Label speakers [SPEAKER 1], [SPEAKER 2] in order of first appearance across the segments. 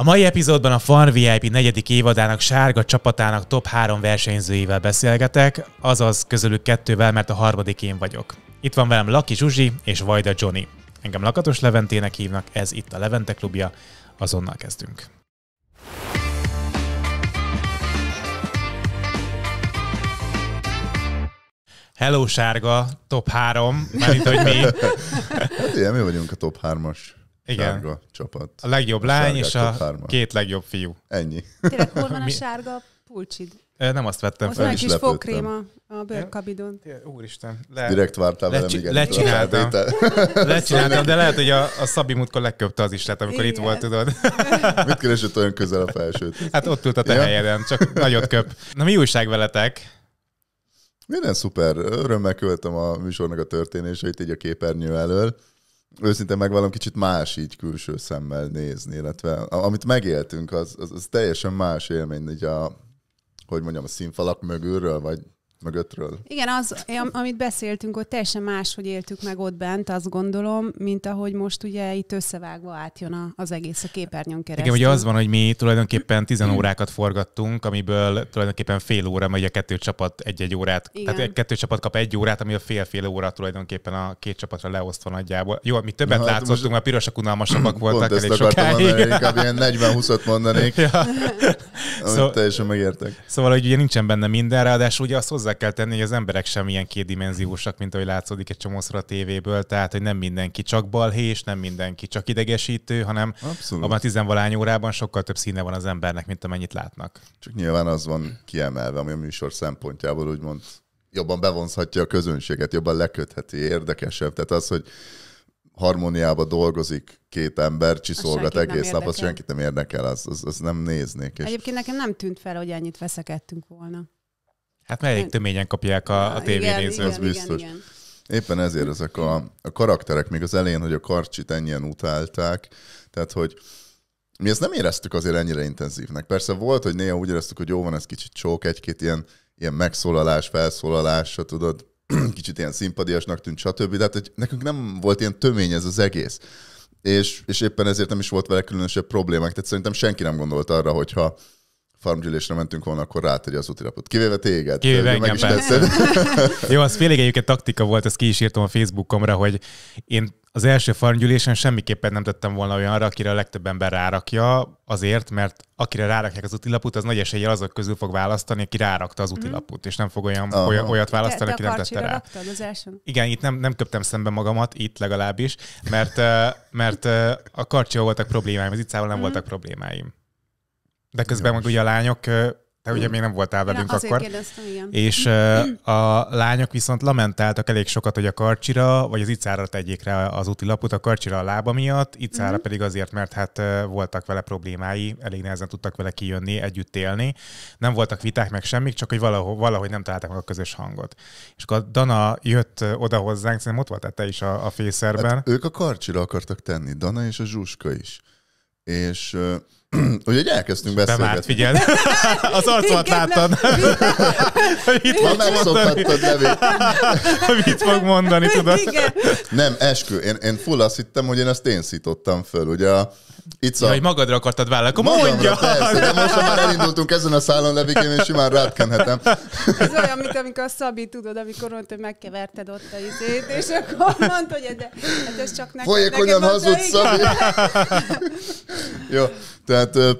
[SPEAKER 1] A mai epizódban a Fan VIP negyedik évadának sárga csapatának top 3 versenyzőivel beszélgetek, azaz közülük kettővel, mert a harmadik én vagyok. Itt van velem Laki Zsuzsi és Vajda Johnny. Engem Lakatos Leventének hívnak, ez itt a Levente klubja, azonnal kezdünk. Hello sárga, top 3, mert hogy mi. hát igen, mi vagyunk a top 3-as igen. Sárga csapat. A legjobb lány és a hárman. két legjobb fiú. Ennyi. Tényleg hol van a
[SPEAKER 2] sárga pulcsid?
[SPEAKER 1] Nem azt vettem fel. Most egy kis fokrém
[SPEAKER 2] a, bőrkabidon.
[SPEAKER 1] Úristen. Le, Direkt vártál velem, igen. Lecsináltam. Lecsináltam, de lehet, hogy a, a Szabi múltkor legköpte az is lett amikor igen. itt volt, tudod. Mit
[SPEAKER 3] keresett olyan közel a felsőt?
[SPEAKER 1] Hát ott ült a te ja? helyeden, csak nagyot köp. Na mi újság veletek?
[SPEAKER 3] Minden szuper. Örömmel követem a műsornak a történéseit így a képernyő elől őszintén meg valami kicsit más így külső szemmel nézni, illetve amit megéltünk, az, az, az teljesen más élmény, így a, hogy mondjam, a színfalak mögülről, vagy mögöttről.
[SPEAKER 2] Igen, az, amit beszéltünk, ott teljesen más, hogy éltük meg ott bent, azt gondolom, mint ahogy most ugye itt összevágva átjön a, az egész a képernyőn keresztül. Igen, ugye az
[SPEAKER 1] van, hogy mi tulajdonképpen 10 órákat forgattunk, amiből tulajdonképpen fél óra, mert ugye kettő csapat egy-egy órát, Igen. tehát kettő csapat kap egy órát, ami a fél-fél óra tulajdonképpen a két csapatra leosztva nagyjából. Jó, mi többet Na, hát látszottunk, most... mert pirosak unalmasabbak voltak elég sokáig. Mondani, 40 20 mondanék, ja. amit szóval, teljesen megértek. Szóval, hogy ugye nincsen benne minden, ráadásul ugye azt hozzá hozzá kell tenni, hogy az emberek sem ilyen kétdimenziósak, mint ahogy látszódik egy csomószor a tévéből, tehát hogy nem mindenki csak és nem mindenki csak idegesítő, hanem Abszolút. abban a tizenvalány órában sokkal több színe van az embernek, mint amennyit látnak.
[SPEAKER 3] Csak nyilván az van kiemelve, ami a műsor szempontjából úgymond jobban bevonzhatja a közönséget, jobban lekötheti, érdekesebb. Tehát az, hogy harmóniába dolgozik két ember, csiszolgat egész nap, az senkit nem érdekel, az, az, az nem néznék. És...
[SPEAKER 2] Egyébként nekem nem tűnt fel, hogy ennyit veszekedtünk volna.
[SPEAKER 1] Hát melyik töményen kapják a, a tévénéző, az
[SPEAKER 3] biztos. Igen, igen. Éppen ezért ezek a, a karakterek, még az elején, hogy a karcsit ennyien utálták, tehát hogy mi ezt nem éreztük azért ennyire intenzívnek. Persze volt, hogy néha úgy éreztük, hogy jó van, ez kicsit sok, egy-két ilyen, ilyen megszólalás, felszólalás, tudod, kicsit ilyen szimpadiasnak tűnt, stb. De hát, hogy nekünk nem volt ilyen tömény ez az egész. És, és éppen ezért nem is volt vele különösebb problémák. Tehát szerintem senki nem gondolt arra, hogyha farmgyűlésre mentünk volna, akkor rátegy az útirapot. Kivéve téged.
[SPEAKER 1] Kivéve engem, meg is Jó, az félig egyébként taktika volt, ezt ki is írtam a Facebookomra, hogy én az első farmgyűlésen semmiképpen nem tettem volna olyanra, akire a legtöbb ember rárakja, azért, mert akire rárakják az útilaput, az nagy eséllyel azok közül fog választani, aki rárakta az útilaput, mm. és nem fog olyan, Aha. olyat, olyat választani, aki nem tette rá. Az Igen, itt nem, nem köptem szembe magamat, itt legalábbis, mert, mert a karcsia voltak problémáim, az itt nem mhm. voltak problémáim. De közben meg ugye a lányok, te ugye mm. még nem voltál velünk ja, akkor. igen. És mm. a lányok viszont lamentáltak elég sokat, hogy a karcsira, vagy az icára tegyék rá az laput, a karcsira a lába miatt, icára uh-huh. pedig azért, mert hát voltak vele problémái, elég nehezen tudtak vele kijönni, együtt élni. Nem voltak viták meg semmik, csak hogy valahogy, valahogy nem találták meg a közös hangot. És akkor Dana jött oda hozzánk, szerintem ott volt te is a, a fészerben. Hát
[SPEAKER 3] ők a karcsira akartak tenni, Dana és a Zsuska is. És egy elkezdtünk beszélgetni. Bemárt, figyel.
[SPEAKER 1] Az arcomat láttad.
[SPEAKER 3] Mit fog mondani? Mit fog mondani,
[SPEAKER 1] tudod? Igen.
[SPEAKER 3] Nem, eskü. Én, én full azt hittem, hogy én ezt én szítottam föl. Ugye a Ica... Ja, hogy
[SPEAKER 1] magadra akartad válni, akkor Magamra, mondja! Persze, de most már
[SPEAKER 3] elindultunk ezen a szállon, Levikém, én simán rátkenhetem.
[SPEAKER 2] Ez olyan, mint amikor a Szabi, tudod, amikor mondta, hogy megkeverted ott a izét, és akkor mondta, hogy de, hát ez csak neked. Folyékonyan hazudsz, Szabi!
[SPEAKER 3] Jó, de tehát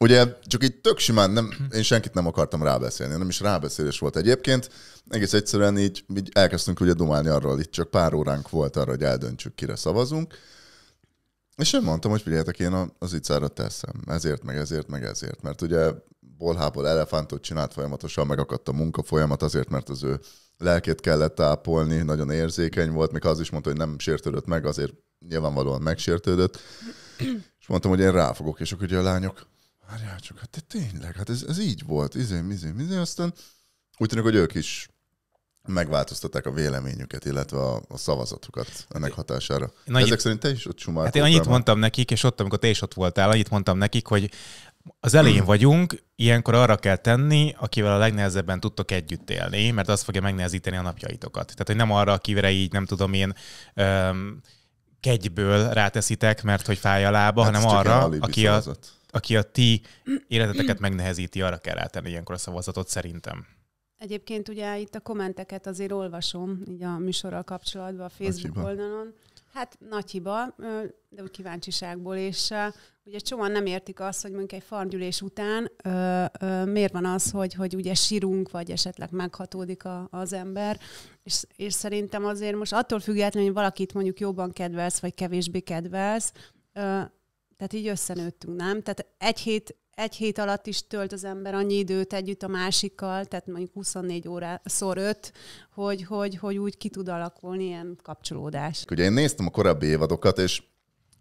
[SPEAKER 3] ugye csak így tök simán, nem, én senkit nem akartam rábeszélni, nem is rábeszélés volt egyébként. Egész egyszerűen így, így elkezdtünk ugye dumálni arról, itt csak pár óránk volt arra, hogy eldöntsük, kire szavazunk. És én mondtam, hogy figyeljetek, én az icára teszem. Ezért, meg ezért, meg ezért. Mert ugye bolhából elefántot csinált folyamatosan, megakadt a munka folyamat azért, mert az ő lelkét kellett ápolni, nagyon érzékeny volt, még az is mondta, hogy nem sértődött meg, azért nyilvánvalóan megsértődött. És mondtam, hogy én ráfogok, és akkor ugye a lányok, várjál csak, hát te tényleg, hát ez, ez így volt, izém, izém, izém, aztán úgy tűnik, hogy ők is megváltoztatták a véleményüket, illetve a, a szavazatukat ennek hatására. Én annyit, Ezek szerint te is ott sumáltál. Hát én annyit mondtam
[SPEAKER 1] nekik, és ott, amikor te is ott voltál, annyit mondtam nekik, hogy az elején hmm. vagyunk, ilyenkor arra kell tenni, akivel a legnehezebben tudtok együtt élni, mert az fogja megnehezíteni a napjaitokat. Tehát, hogy nem arra, akivel így nem tudom én... Öm, kegyből ráteszitek, mert hogy fáj a lába, hát hanem arra, aki a, aki a ti életeteket megnehezíti, arra kell rátenni ilyenkor a szavazatot szerintem.
[SPEAKER 2] Egyébként ugye itt a kommenteket azért olvasom, így a műsorral kapcsolatban a Facebook Acsiba. oldalon. Hát nagy hiba, de úgy kíváncsiságból, és ugye csomóan nem értik azt, hogy mondjuk egy farmgyűlés után ö, ö, miért van az, hogy, hogy ugye sírunk, vagy esetleg meghatódik a, az ember, és, és szerintem azért most attól függetlenül, hogy valakit mondjuk jobban kedvelsz, vagy kevésbé kedvelsz, ö, tehát így összenőttünk, nem? Tehát egy hét egy hét alatt is tölt az ember annyi időt együtt a másikkal, tehát mondjuk 24 szor 5, hogy, hogy, hogy úgy ki tud alakulni ilyen kapcsolódás.
[SPEAKER 3] Ugye én néztem a korábbi évadokat, és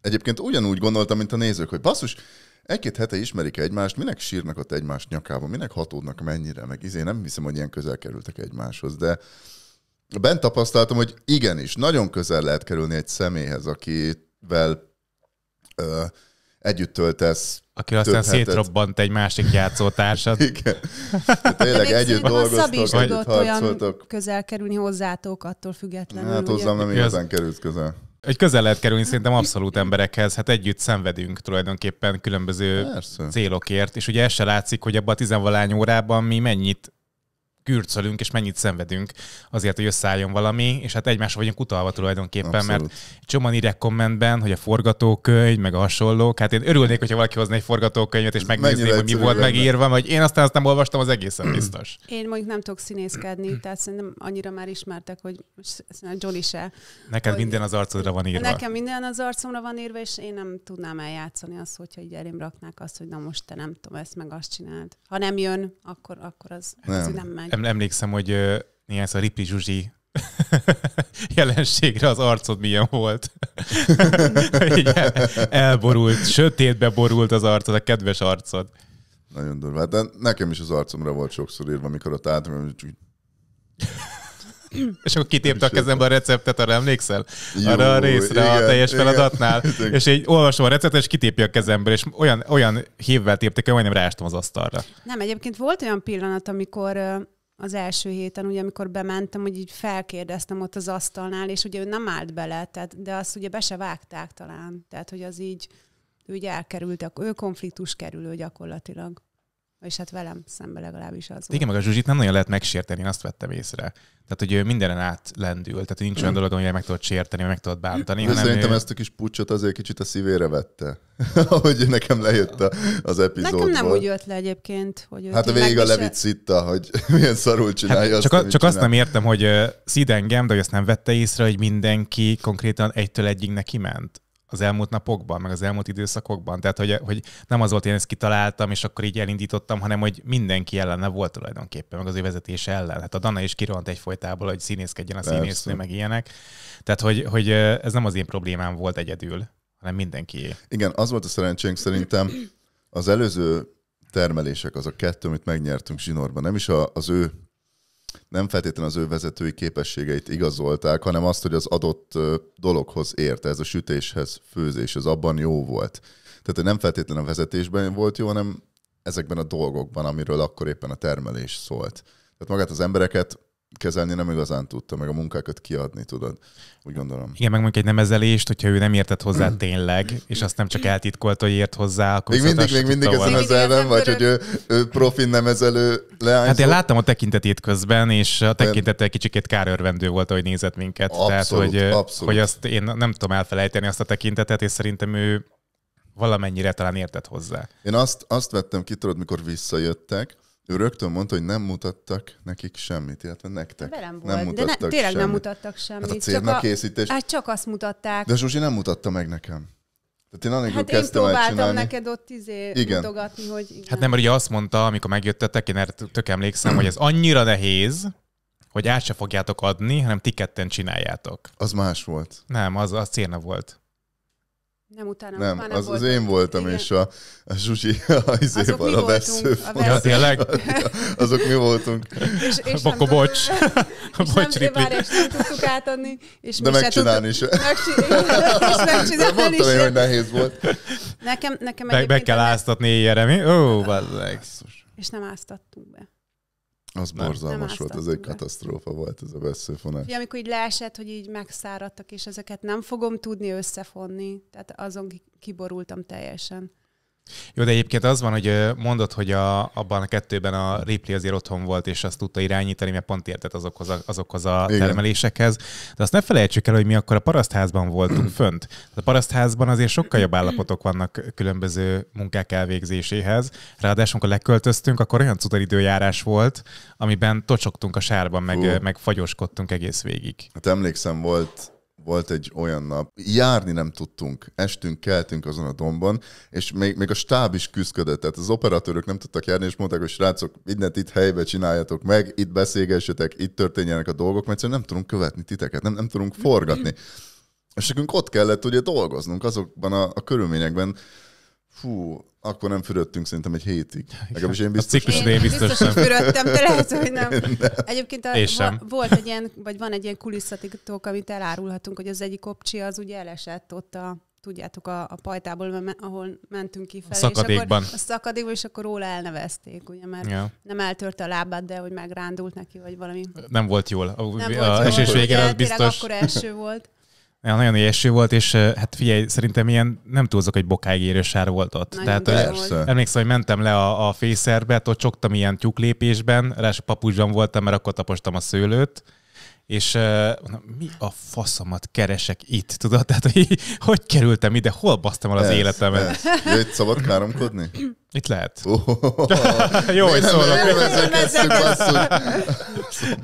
[SPEAKER 3] egyébként ugyanúgy gondoltam, mint a nézők, hogy basszus, egy-két hete ismerik egymást, minek sírnak ott egymást nyakába, minek hatódnak mennyire, meg izé nem hiszem, hogy ilyen közel kerültek egymáshoz, de bent tapasztaltam, hogy igenis, nagyon közel lehet kerülni egy személyhez, akivel ö, együtt
[SPEAKER 1] töltesz aki aztán hetet. szétrobbant egy másik játszótársad. Igen. tényleg De együtt dolgoztok, Szabi együtt harcoltok. olyan
[SPEAKER 2] közel kerülni hozzátok, attól függetlenül. Hát hozzám nem
[SPEAKER 1] igazán
[SPEAKER 3] került közel.
[SPEAKER 1] Egy közel lehet kerülni szerintem abszolút emberekhez, hát együtt szenvedünk tulajdonképpen különböző Persze. célokért, és ugye ez se látszik, hogy abban a tizenvalány órában mi mennyit kürcölünk, és mennyit szenvedünk azért, hogy összeálljon valami, és hát egymásra vagyunk utalva tulajdonképpen, Abszolút. mert írják kommentben, hogy a forgatókönyv, meg a hasonlók, hát én örülnék, hogyha valaki hozna egy forgatókönyvet, és megnézni, hogy mi volt lenne. megírva, vagy én aztán azt nem olvastam, az egészen biztos.
[SPEAKER 2] Én mondjuk nem tudok színészkedni, tehát szerintem annyira már ismertek, hogy a Jolly se.
[SPEAKER 1] Neked hogy... minden az arcodra van írva. Nekem
[SPEAKER 2] minden az arcomra van írva, és én nem tudnám eljátszani azt, hogyha így elém raknák azt, hogy na most te nem tudom, ezt meg azt csináld. Ha nem jön, akkor, akkor az, nem. az nem megy
[SPEAKER 1] emlékszem, hogy néhány a Ripi Zsuzsi jelenségre az arcod milyen volt. elborult, sötétbe borult az arcod, a kedves arcod. Nagyon
[SPEAKER 3] durva. Hát de nekem is az arcomra volt sokszor írva, amikor ott álltam, csak...
[SPEAKER 1] És akkor kitépte a kezembe a receptet, arra emlékszel? Jó, arra a részre, igen, a teljes igen. feladatnál. Igen. És egy olvasom a receptet, és kitépje a kezembe, és olyan, olyan hívvel tépte hogy majdnem ráástam az asztalra.
[SPEAKER 2] Nem, egyébként volt olyan pillanat, amikor az első héten, ugye amikor bementem, hogy így felkérdeztem ott az asztalnál, és ugye ő nem állt bele, tehát, de azt ugye be se vágták talán. Tehát, hogy az így, ő így elkerült, ő konfliktus kerülő gyakorlatilag és hát velem szemben legalábbis az volt. Igen, meg a
[SPEAKER 1] Zsuzsit nem nagyon lehet megsérteni, én azt vettem észre. Tehát, hogy ő mindenen átlendül, tehát nincs olyan hm. dolog, amivel meg tudod sérteni, meg tudod bántani. Hanem szerintem ő... ezt
[SPEAKER 3] a kis pucsot azért kicsit a szívére vette, ahogy nekem lejött a, az epizód. Nekem nem úgy
[SPEAKER 2] jött le egyébként, hogy Hát a végig a Levit
[SPEAKER 3] szitta, hogy milyen szarul hát csinálja. Hát, azt, csak azt, csak azt nem
[SPEAKER 1] értem, hogy uh, szid engem, de hogy azt nem vette észre, hogy mindenki konkrétan egytől egyig neki ment az elmúlt napokban, meg az elmúlt időszakokban. Tehát, hogy, hogy nem az volt, hogy én ezt kitaláltam, és akkor így elindítottam, hanem hogy mindenki ellene volt tulajdonképpen, meg az ő vezetése ellen. Hát a Dana is kiront folytából, hogy színészkedjen a színésznő, meg ilyenek. Tehát, hogy, hogy ez nem az én problémám volt egyedül, hanem mindenki
[SPEAKER 3] Igen, az volt a szerencsénk szerintem az előző termelések, az a kettő, amit megnyertünk Zsinórban, nem is a, az ő nem feltétlenül az ő vezetői képességeit igazolták, hanem azt, hogy az adott dologhoz érte, ez a sütéshez, főzés, az abban jó volt. Tehát nem feltétlenül a vezetésben volt jó, hanem ezekben a dolgokban, amiről akkor éppen a termelés szólt. Tehát magát az embereket kezelni nem igazán tudta, meg a munkákat kiadni, tudod. Úgy
[SPEAKER 1] gondolom. Igen, meg mondjuk egy nemezelést, hogyha ő nem értett hozzá tényleg, és azt nem csak eltitkolt, hogy ért hozzá, akkor Még mindig, még mindig ez az
[SPEAKER 3] e vagy, hogy ő, ő profi nemezelő leányzó. Hát én láttam
[SPEAKER 1] a tekintetét közben, és a tekintete kicsikét kárörvendő volt, hogy nézett minket. Abszolút, Tehát, hogy, abszolút. hogy azt én nem tudom elfelejteni azt a tekintetet, és szerintem ő valamennyire talán értett hozzá.
[SPEAKER 3] Én azt, azt vettem ki, tudod, mikor visszajöttek, ő rögtön mondta, hogy nem mutattak nekik semmit, illetve nektek. Velem volt, nem mutattak de ne, tényleg semmit. nem mutattak semmit. Hát a cérna készítés.
[SPEAKER 1] Hát
[SPEAKER 2] csak azt mutatták. De
[SPEAKER 1] Zsuzsi nem mutatta meg nekem. Tehát én anélkül hát kezdtem én próbáltam neked
[SPEAKER 2] ott izé igen. mutogatni, hogy igen.
[SPEAKER 1] Hát nem, mert ugye azt mondta, amikor megjöttetek, én erre tök emlékszem, hogy ez annyira nehéz, hogy át se fogjátok adni, hanem ti ketten csináljátok. Az más volt. Nem, az, az cérna volt.
[SPEAKER 3] Nem utána. Nem, utána az, volt, az én voltam, igen. és a, a Zsuzsi a izéval a vesző. Ja, tényleg? Azok mi voltunk. És,
[SPEAKER 2] és hát Akkor
[SPEAKER 1] nem, bocs. És bocs, nem, várj,
[SPEAKER 2] és nem tudtuk átadni. És De megcsinálni se. Megcsinálni se. Mondtam én, hogy nehéz volt. Nekem, nekem be, be
[SPEAKER 1] kell áztatni éjjelre, mi? Ó, bazzeg.
[SPEAKER 2] És nem áztattunk be.
[SPEAKER 1] Az nem. borzalmas nem volt, az egy be. katasztrófa volt ez a veszőfonás. Ugye,
[SPEAKER 2] amikor így leesett, hogy így megszáradtak, és ezeket nem fogom tudni összefonni, tehát azon kiborultam teljesen.
[SPEAKER 1] Jó, de egyébként az van, hogy mondod, hogy a, abban a kettőben a Ripley azért otthon volt, és azt tudta irányítani, mert pont értett azokhoz a, azokhoz a Igen. termelésekhez. De azt ne felejtsük el, hogy mi akkor a parasztházban voltunk fönt. A parasztházban azért sokkal jobb állapotok vannak különböző munkák elvégzéséhez. Ráadásul, amikor leköltöztünk, akkor olyan időjárás volt, amiben tocsogtunk a sárban, meg, uh. meg fagyoskodtunk egész végig. Hát emlékszem, volt
[SPEAKER 3] volt egy olyan nap, járni nem tudtunk, estünk, keltünk azon a domban, és még, még a stáb is küzdött, tehát az operatőrök nem tudtak járni, és mondták, hogy srácok, mindent itt helybe csináljatok meg, itt beszélgessetek, itt történjenek a dolgok, mert egyszerűen nem tudunk követni titeket, nem, nem tudunk forgatni. És nekünk ott kellett ugye dolgoznunk azokban a, a körülményekben, fú, akkor nem fürödtünk szerintem egy hétig. Legalábbis én biztos. én, én biztos, biztos nem. fürödtem, de lehet, hogy nem. nem. Egyébként a, va,
[SPEAKER 2] volt egy ilyen, vagy van egy ilyen kulisszatitok, amit elárulhatunk, hogy az egyik kopcsi az ugye elesett ott a tudjátok, a, a pajtából, ahol mentünk kifelé. A szakadékban. És akkor, a szakadékban, és akkor róla elnevezték, ugye, mert ja. nem eltört a lábát, de hogy megrándult neki, vagy valami. Nem volt jól. A, nem a volt a jól, esés végén az biztos. akkor eső volt.
[SPEAKER 1] Ja, nagyon éjeső volt, és hát figyelj, szerintem ilyen nem túlzok, hogy bokáig sár volt ott. Nagyon Tehát emlékszem, hogy mentem le a, a fészerbe, ott csoktam ilyen tyúklépésben, rá papucsban voltam, mert akkor tapostam a szőlőt, és mondom, mi a faszomat keresek itt, tudod? Tehát, hogy, hogy kerültem ide, hol basztam el az ez, életemet? Ez. Jöjj, itt szabad káromkodni? Itt lehet. Oh, oh, oh, oh. Jó, hogy szólok.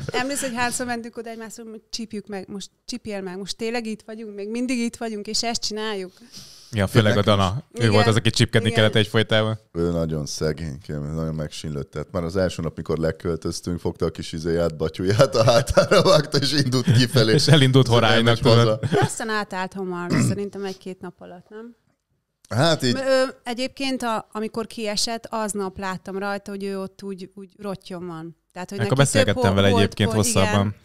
[SPEAKER 2] Emlékszel, hogy hátszor mentünk oda egymáshoz, hogy csípjük meg, most csípjél meg, most tényleg itt vagyunk, még mindig itt vagyunk, és ezt csináljuk.
[SPEAKER 3] Ja, főleg a Dana. Ő igen,
[SPEAKER 1] volt az, aki csipkedni
[SPEAKER 2] igen. kellett
[SPEAKER 3] egyfolytában. Ő nagyon szegény, nagyon megsínlött. Tehát már az első nap, mikor leköltöztünk, fogta a kis izéját, batyúját a hátára vágta, és indult kifelé. és elindult horánynak.
[SPEAKER 2] Aztán átállt hamar, szerintem egy-két nap alatt, nem? Hát így... Ö, egyébként, a, amikor kiesett, aznap láttam rajta, hogy ő ott úgy, úgy rottyom van. Tehát, hogy Ekkor beszélgettem vele egyébként hosszabban. Igen,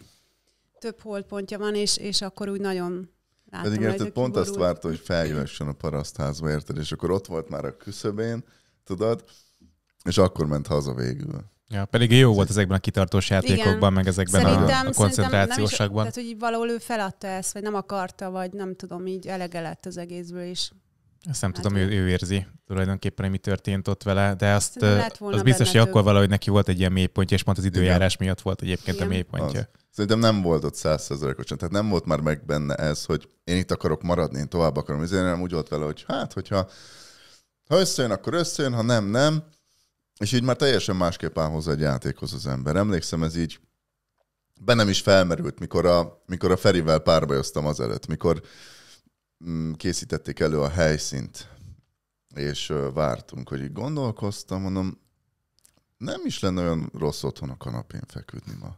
[SPEAKER 2] több holdpontja van, és, és akkor úgy nagyon Láttam Pedig érted, pont kiborult. azt várta,
[SPEAKER 3] hogy feljövessen a parasztházba, érted? És akkor ott volt már a küszöbén, tudod, és akkor ment haza végül.
[SPEAKER 1] Ja, pedig jó volt ezekben a kitartós játékokban, Igen. meg ezekben szerintem, a, a koncentrációsakban. tehát,
[SPEAKER 2] hogy így valahol ő feladta ezt, vagy nem akarta, vagy nem tudom, így elege lett az egészből is.
[SPEAKER 1] Ezt nem hát, tudom, ő, ő érzi tulajdonképpen, hogy mi történt ott vele, de azt, az biztos, hogy akkor valahogy neki volt egy ilyen mélypontja, és pont az időjárás Igen. miatt volt egyébként Igen. a mélypontja. Az.
[SPEAKER 3] Szerintem nem volt ott százszerzalékosan, tehát nem volt már meg benne ez, hogy én itt akarok maradni, én tovább akarom, ezért nem úgy volt vele, hogy hát, hogyha ha összejön, akkor összejön, ha nem, nem. És így már teljesen másképp áll hozzá egy játékhoz az ember. Emlékszem, ez így bennem is felmerült, mikor a, mikor a Ferivel párbajoztam azelőtt, mikor Mm, készítették elő a helyszínt, és vártunk, hogy így gondolkoztam, mondom, nem is lenne olyan rossz otthon a kanapén feküdni ma.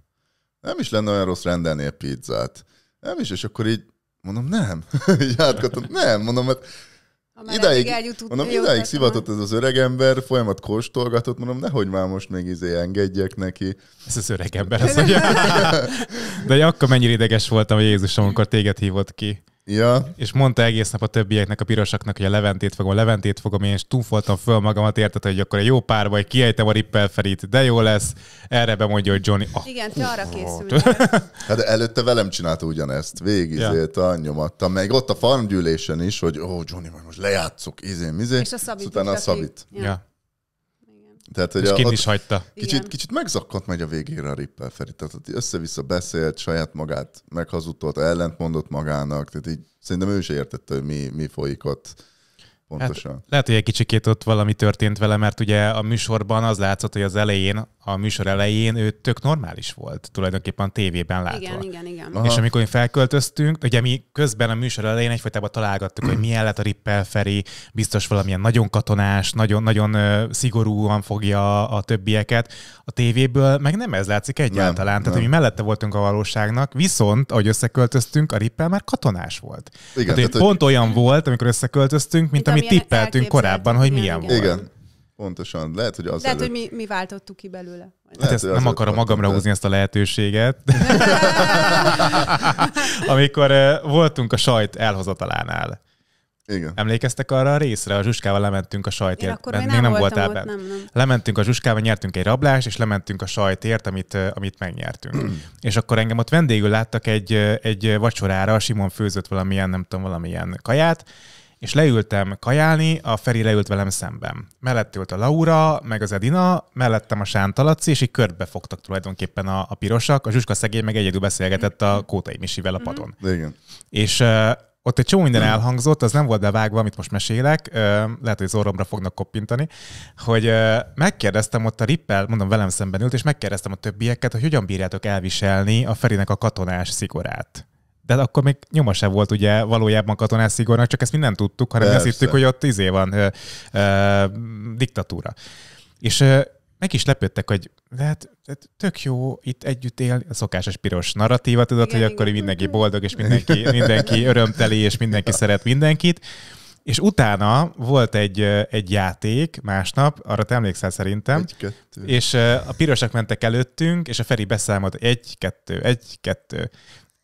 [SPEAKER 3] Nem is lenne olyan rossz rendelni a pizzát. Nem is, és akkor így mondom, nem. így átgatom, nem, mondom, hát mert ideig mondom, ideig hát szivatott ez az öregember, folyamat kóstolgatott, mondom, nehogy már most még izé engedjek neki.
[SPEAKER 1] Ez az öregember, az, hogy... De akkor mennyire ideges voltam, hogy Jézusom, amikor téged hívott ki. Ja. És mondta egész nap a többieknek, a pirosaknak, hogy a leventét fogom, a leventét fogom, én és túlfoltam föl magamat, érted, hogy akkor egy jó pár vagy kiejtem a Rippel de jó lesz, erre bemondja, hogy Johnny. Ah, Igen, te
[SPEAKER 3] arra készültél. Hát előtte velem csinálta ugyanezt, végigizélt, ja. nyomatta, meg ott a farmgyűlésen is, hogy ó, oh, Johnny, majd most lejátszok, izén, izén. És a szabít. Utána a szabít. Ja. ja. Tehát, hogy és a, is hagyta. Kicsit, Igen. kicsit megzakadt megy a végére a Ripper Feri. Tehát össze-vissza beszélt, saját magát meghazudtolt, ellentmondott magának. Tehát így szerintem ő is értette, hogy mi, mi folyik ott. Pontosan. Hát,
[SPEAKER 1] lehet, hogy egy kicsikét ott valami történt vele, mert ugye a műsorban az látszott, hogy az elején a műsor elején ő tök normális volt, tulajdonképpen tévében látva. Igen, igen, igen. Aha. És amikor én felköltöztünk, ugye mi közben a műsor elején egyfajtában találgattuk, hogy milyen lett a Rippel Feri, biztos valamilyen nagyon katonás, nagyon-nagyon szigorúan fogja a többieket. A tévéből meg nem ez látszik egyáltalán. Nem, tehát nem. mi mellette voltunk a valóságnak, viszont ahogy összeköltöztünk, a Rippel már katonás volt. Igen, tehát, hogy pont hogy... olyan volt, amikor összeköltöztünk, mint, mint amit tippeltünk korábban, hogy milyen igen. volt. Igen, Pontosan. Lehet, hogy az Lehet, előtt... hogy
[SPEAKER 2] mi, mi váltottuk ki belőle. Lehet, hát ezt nem akarom
[SPEAKER 1] magamra húzni ezt a lehetőséget. Amikor uh, voltunk a sajt elhozatalánál. Igen. Emlékeztek arra a részre? A Zsuskával lementünk a sajtért. Én akkor még nem, még nem voltál benne. Nem, nem. Lementünk a Zsuskával, nyertünk egy rablást, és lementünk a sajtért, amit, amit megnyertünk. és akkor engem ott vendégül láttak egy, egy vacsorára, Simon főzött valamilyen, nem tudom, valamilyen kaját, és leültem kajálni, a Feri leült velem szemben. Mellett ült a Laura, meg az Edina, mellettem a Sántalaci, és így körbe fogtak tulajdonképpen a, a pirosak, a Zsuska szegény meg egyedül beszélgetett a Kótai Misivel a padon. De mm-hmm. igen. És uh, ott egy csomó minden mm. elhangzott, az nem volt bevágva, amit most mesélek, uh, lehet, hogy az orromra fognak koppintani, hogy uh, megkérdeztem ott a Rippel, mondom, velem szemben ült, és megkérdeztem a többieket, hogy hogyan bírjátok elviselni a Ferinek a katonás szigorát de akkor még nyoma sem volt ugye valójában katonás szigornak, csak ezt mi nem tudtuk, hanem Persze. azt hittük, hogy ott izé van ö, ö, diktatúra. És ö, meg is lepődtek, hogy lehet, hát tök jó itt együtt él, a szokásos piros narratíva, tudod, igen, hogy igen. akkor mindenki boldog, és mindenki, mindenki örömteli, és mindenki szeret mindenkit. És utána volt egy, egy játék másnap, arra te emlékszel szerintem, egy, kettő. és a pirosak mentek előttünk, és a Feri beszámolt egy-kettő, egy-kettő.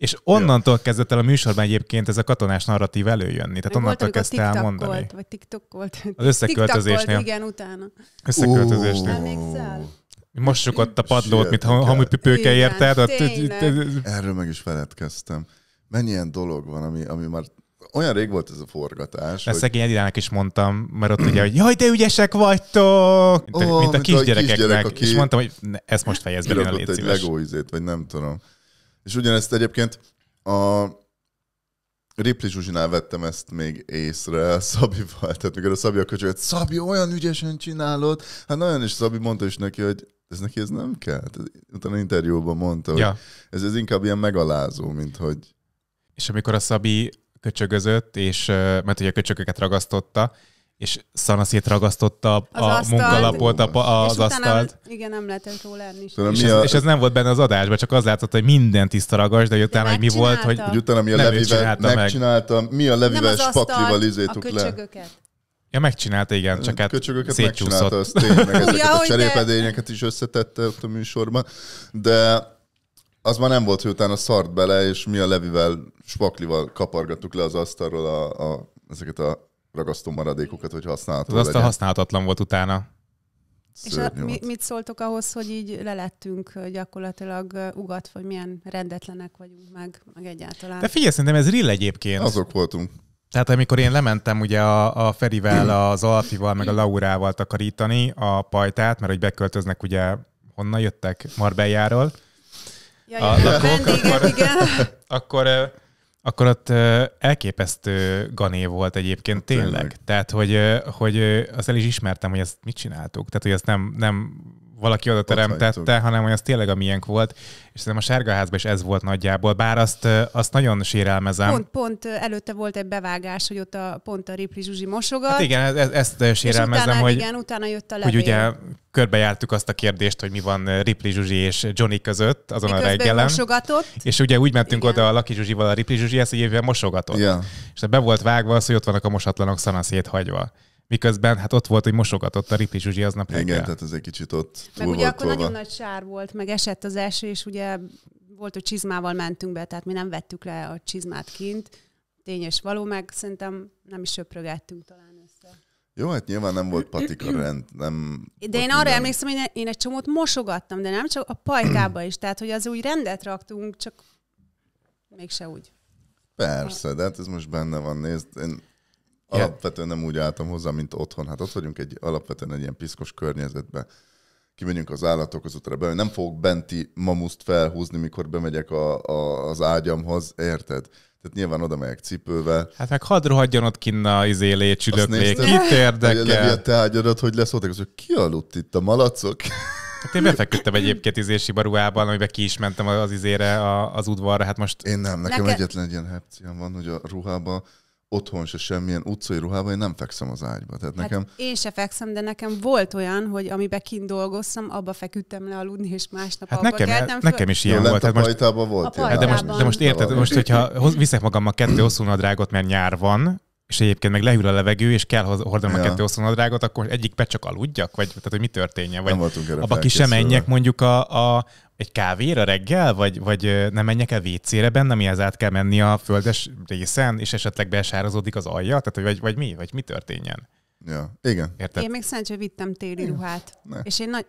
[SPEAKER 1] És onnantól kezdett el a műsorban egyébként ez a katonás narratív előjönni. Tehát onnantól kezdte el mondani. Volt, vagy
[SPEAKER 2] TikTok volt. Az összeköltözésnél.
[SPEAKER 1] Volt, igen, utána. Összeköltözésnél. Emlékszel? Mossuk ott a padlót, mint hamupipőke érted. Erről
[SPEAKER 3] meg is feledkeztem. Mennyi ilyen dolog van,
[SPEAKER 1] ami, ami már
[SPEAKER 3] olyan rég volt ez a forgatás. Ezt
[SPEAKER 1] szegény Edirának is mondtam, mert ott ugye, hogy jaj, de ügyesek vagytok! Mint a, oh, mint a kisgyerekeknek. Kisgyerek, aki... És mondtam, hogy ne, ezt most fejezd be, Légy egy Lego
[SPEAKER 3] izét, vagy nem tudom. És ugyanezt egyébként a Ripley Zsuzsinál vettem ezt még észre Szabival, tehát mikor a Szabi a köcsöget, Szabi, olyan ügyesen csinálod, hát nagyon is Szabi mondta is neki, hogy ez neki ez nem kell. Tehát, utána interjúban mondta, hogy ja. ez, ez inkább ilyen megalázó, mint hogy...
[SPEAKER 1] És amikor a Szabi köcsögözött, és mert ugye a köcsögöket ragasztotta, és szanaszét ragasztotta a, az a asztalt, munkalapot, a, az és asztalt.
[SPEAKER 2] Nem, igen, nem lehetett róla enni. És, és, a... és ez
[SPEAKER 1] nem volt benne az adásban, csak az látszott, hogy minden tiszta ragas, de, de utána, hogy mi volt, hogy, hogy utána mi a nem levivel,
[SPEAKER 3] megcsinálta, meg. mi a levivel spaklival izétuk le.
[SPEAKER 1] Ja, megcsinálta, igen, csak hát Köcsögöket szétcsúszott. Azt tényleg, ezeket ja, a cserépedényeket
[SPEAKER 3] is összetette ott a műsorban, de az már nem volt, hogy utána szart bele, és mi a levivel, spaklival kapargattuk le az asztalról a, a, ezeket a ragasztó maradékokat, hogy használható Az aztán legyen.
[SPEAKER 1] használhatatlan volt utána. Szörnyű. És hát
[SPEAKER 2] mi, mit szóltok ahhoz, hogy így lelettünk gyakorlatilag ugat, hogy milyen rendetlenek vagyunk meg, meg egyáltalán? De figyelj,
[SPEAKER 1] szerintem ez rill egyébként. Azok voltunk. Tehát amikor én lementem ugye a, a Ferivel, az Alfival, meg a Laurával takarítani a pajtát, mert hogy beköltöznek ugye, honnan jöttek? Marbelljáról. Ja, a lakók, akkor, igen. akkor akkor ott elképesztő gané volt egyébként, tényleg. tényleg. Tehát, hogy, hogy azt el is ismertem, hogy ezt mit csináltuk. Tehát, hogy ezt nem, nem valaki oda teremtette, hanem hogy az tényleg a miénk volt. És szerintem a Sárgaházban is ez volt nagyjából, bár azt, azt nagyon sérelmezem. Pont,
[SPEAKER 2] pont előtte volt egy bevágás, hogy ott a, pont a Ripli Zsuzsi mosogat. Hát igen,
[SPEAKER 1] ezt, ezt sérelmezem, utána, hogy, igen,
[SPEAKER 2] utána jött a levél. hogy ugye
[SPEAKER 1] körbejártuk azt a kérdést, hogy mi van Ripli Zsuzsi és Johnny között azon Miközben a reggelen. mosogatott. És ugye úgy mentünk igen. oda a Laki Zsuzsival, a Ripli Zsuzsi ezt egy évvel mosogatott. Igen. És be volt vágva az, hogy ott vannak a mosatlanok szana széthagyva miközben hát ott volt, hogy mosogatott a Ripi Zsuzsi aznap reggel. Igen, tehát ez egy kicsit ott túl Meg ugye akkor tolva. nagyon
[SPEAKER 2] nagy sár volt, meg esett az eső, és ugye volt, hogy csizmával mentünk be, tehát mi nem vettük le a csizmát kint. Tényes való, meg szerintem nem is söprögettünk talán össze.
[SPEAKER 3] Jó, hát nyilván nem volt patika rend. Nem
[SPEAKER 2] de én arra minden... emlékszem, hogy én egy csomót mosogattam, de nem csak a pajkába is. Tehát, hogy az úgy rendet raktunk, csak mégse úgy.
[SPEAKER 3] Persze, de hát ez most benne van, nézd. Én alapvetően nem úgy álltam hozzá, mint otthon. Hát ott vagyunk egy alapvetően egy ilyen piszkos környezetben. Kimegyünk az állatok az utra nem fogok benti mamuszt felhúzni, mikor bemegyek a, a, az ágyamhoz, érted? Tehát nyilván oda megyek cipővel.
[SPEAKER 1] Hát meg hadd rohadjon ott kinn a izé lécsülök még. Kit érdekel? Hogy te
[SPEAKER 3] ágyadat, hogy leszóltak, és hogy ki aludt itt a malacok?
[SPEAKER 1] Hát én befeküdtem egyébként izési baruában, amiben ki is mentem az izére, az udvarra, hát most... Én nem, nekem Leke... egyetlen egy
[SPEAKER 3] ilyen hepcián van, hogy a ruhába otthon se semmilyen utcai ruhában, én nem fekszem az ágyba. Tehát hát nekem...
[SPEAKER 2] Én se fekszem, de nekem volt olyan, hogy amiben kint dolgoztam, abba feküdtem le aludni, és másnap hát abba nekem,
[SPEAKER 1] keltem föl. Nekem is ilyen volt. A hát most, volt. A hát de, most, de most érted, most, hogyha viszek magammal kettő hosszú nadrágot, mert nyár van, és egyébként meg lehűl a levegő, és kell hordanom ja. a kettő nadrágot, akkor egyikbe csak aludjak? Vagy tehát, hogy mi történjen? Vagy abba ki sem menjek mondjuk a, a egy kávéra reggel, vagy, vagy nem menjek el vécére benne, mihez át kell menni a földes részen, és esetleg besározódik az alja? Tehát, vagy, vagy mi? Vagy mi történjen? Ja, igen. Érted? Én
[SPEAKER 2] még szerencsé vittem téli ruhát. Ne. És én nagy,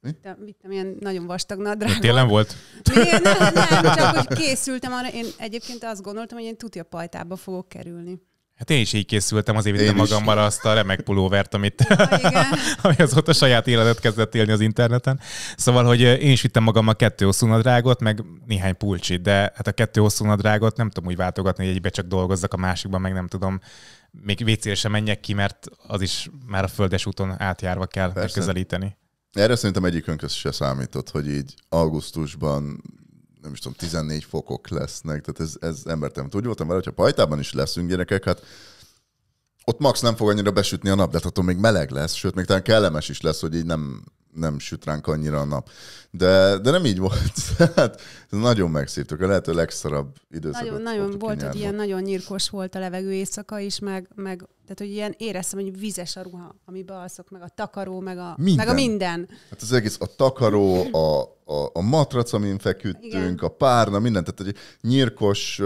[SPEAKER 2] Vittem, vittem ilyen nagyon vastag nadrágot. Télen volt? Én, nem, nem, csak úgy készültem arra. Én egyébként azt gondoltam, hogy én tudja pajtába fogok kerülni.
[SPEAKER 1] Hát én is így készültem, az vittem magammal azt a remek pulóvert, amit, ja, ami azóta saját életet kezdett élni az interneten. Szóval, hogy én is vittem magammal kettő hosszú nadrágot, meg néhány pulcsit, de hát a kettő hosszú nadrágot nem tudom úgy váltogatni, hogy egybe csak dolgozzak, a másikban meg nem tudom, még vécére sem menjek ki, mert az is már a földes úton átjárva kell Persze. megközelíteni.
[SPEAKER 3] Erre szerintem egyikünk se számított, hogy így augusztusban nem is tudom, 14 fokok lesznek, tehát ez, ez embertem. Úgy voltam vele, hogyha pajtában is leszünk gyerekek, hát ott max nem fog annyira besütni a nap, de hát attól még meleg lesz, sőt, még talán kellemes is lesz, hogy így nem nem süt ránk annyira a nap. De, de nem így volt. Hát, nagyon megszívtuk. A lehető legszarabb időszakot Nagyon, nagyon volt, hogy ilyen
[SPEAKER 2] nagyon nyírkos volt a levegő éjszaka is, meg, meg tehát, hogy ilyen éreztem, hogy vizes a ruha, ami alszok, meg a takaró, meg a minden. Meg a minden.
[SPEAKER 3] Hát az egész a takaró, a, a, a matrac, amin feküdtünk, Igen. a párna, mindent. Tehát egy nyírkos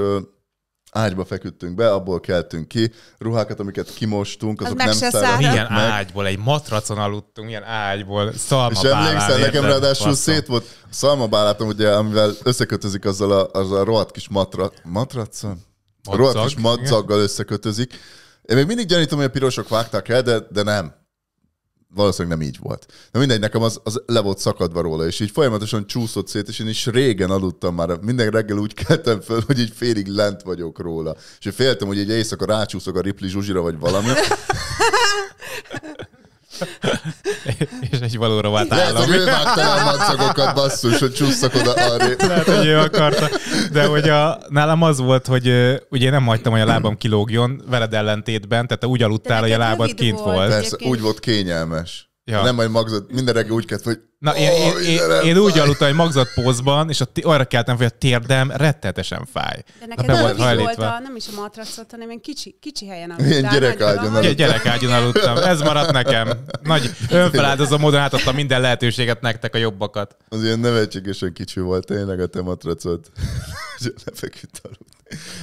[SPEAKER 3] ágyba feküdtünk be, abból keltünk ki, ruhákat, amiket kimostunk, azok meg nem szálltak. Milyen meg. ágyból,
[SPEAKER 1] egy matracon aludtunk, ilyen ágyból, szalmabálán. És emlékszel, nekem ráadásul szét volt
[SPEAKER 3] szalmabálátom, ugye, amivel összekötözik azzal a, az a rohadt kis matra, matracon? Madzag, rohadt kis madzaggal igen. összekötözik. Én még mindig gyanítom, hogy a pirosok vágtak el, de, de nem valószínűleg nem így volt. De mindegy, nekem az, az le volt szakadva róla, és így folyamatosan csúszott szét, és én is régen aludtam már. Minden reggel úgy keltem föl, hogy így félig lent vagyok róla. És féltem, hogy egy éjszaka rácsúszok a Ripley Zsuzsira, vagy valami.
[SPEAKER 1] és egy valóra vált állam. Lehet, hogy ő vágta a mancagokat, basszus, hogy csúsztak oda arra. Lehet, hogy ő akarta. De hogy a, nálam az volt, hogy ugye nem hagytam, hogy a lábam kilógjon veled ellentétben, tehát te úgy aludtál, hogy a lábad kint volt. volt. Persze, úgy volt kényelmes.
[SPEAKER 3] Ja. Nem majd magzat, minden reggel úgy kezd, hogy...
[SPEAKER 1] Na, én, én, én, én úgy aludtam, hogy magzatpózban, és a, arra keltem, hogy a térdem rettetesen fáj. De neked nem, volt, nem, volt a,
[SPEAKER 3] nem is
[SPEAKER 2] a matracot, hanem én kicsi, kicsi helyen aludtam. Én ágyon aludtam. ágyon
[SPEAKER 1] aludtam. Ez maradt nekem. Nagy önfeláldozó módon átadtam minden lehetőséget nektek a jobbakat. Az ilyen nevetségesen
[SPEAKER 3] kicsi volt tényleg a te matracod. Lefeküdt aludni.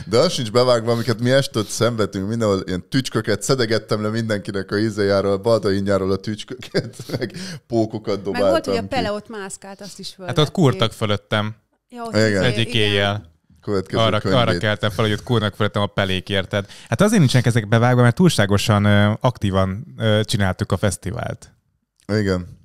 [SPEAKER 3] De az sincs bevágva, amiket mi estőt szenvedtünk, mindenhol ilyen tücsköket szedegettem le mindenkinek a ízejáról, a baldainjáról a tücsköket, meg pókokat dobáltam. Meg volt, hogy a Pele
[SPEAKER 2] ott mászkált, azt is föl. Hát ott kurtak
[SPEAKER 1] fölöttem. Jó, igen. Egyik igen. éjjel következő arra, könyvét. arra keltem fel, hogy ott kúrnak fölöttem a pelék, érted? hát azért nincsenek ezek bevágva, mert túlságosan ö, aktívan ö, csináltuk a fesztivált. Igen.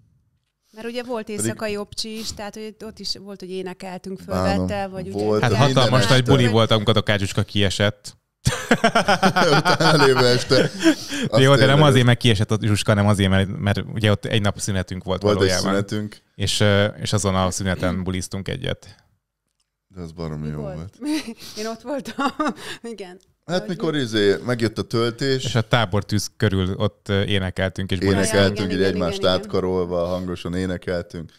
[SPEAKER 2] Mert ugye volt éjszakai opcsi is, tehát hogy ott is volt, hogy énekeltünk, fölvette vagy volt. Hát hatalmas nagy
[SPEAKER 1] buli volt, amikor a kácsuska kiesett. Utána este. Azt Jó, de nem azért, mert kiesett a Zsuska, nem azért, mert, mert ugye ott egy nap szünetünk volt, volt valójában. Volt szünetünk. És, és azon a szüneten buliztunk egyet. De az baromi jó volt. volt.
[SPEAKER 2] Én ott voltam, igen.
[SPEAKER 3] Hát mikor izé,
[SPEAKER 1] megjött a töltés. És a tábortűz körül ott énekeltünk. És énekeltünk, így egymást igen,
[SPEAKER 3] átkarolva, hangosan énekeltünk.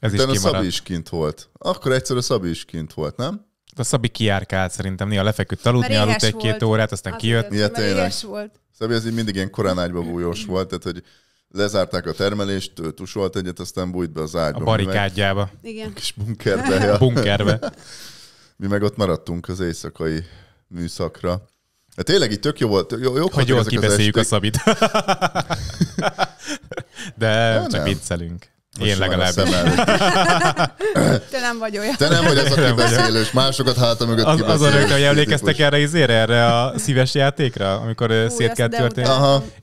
[SPEAKER 3] Ez Utána is kimaradt. a Szabi is
[SPEAKER 1] kint volt.
[SPEAKER 3] Akkor egyszer a Szabi is kint volt, nem? Hát
[SPEAKER 1] a Szabi kiárkált szerintem, néha lefeküdt aludni, aludt egy-két órát, aztán az kijött. Miért
[SPEAKER 3] tényleg? volt. Szabi az így mindig ilyen korán ágyba bújós volt, tehát hogy lezárták a termelést, tusolt egyet, aztán bújt be az ágyba. A barikádjába. Igen. A kis bunkerbe. Ja. bunkerbe. Mi meg ott maradtunk az éjszakai műszakra. De hát tényleg így tök jó volt. Jó, jó hogy jól kibeszéljük a Szabit.
[SPEAKER 1] De nem, csak viccelünk. Most Én legalább. Te
[SPEAKER 2] nem vagy olyan. Te nem vagy az, aki
[SPEAKER 1] beszélős. Másokat háta mögött az, Az a rögtön, hogy emlékeztek erre izére, erre a szíves játékra, amikor Hú, szét kell történni.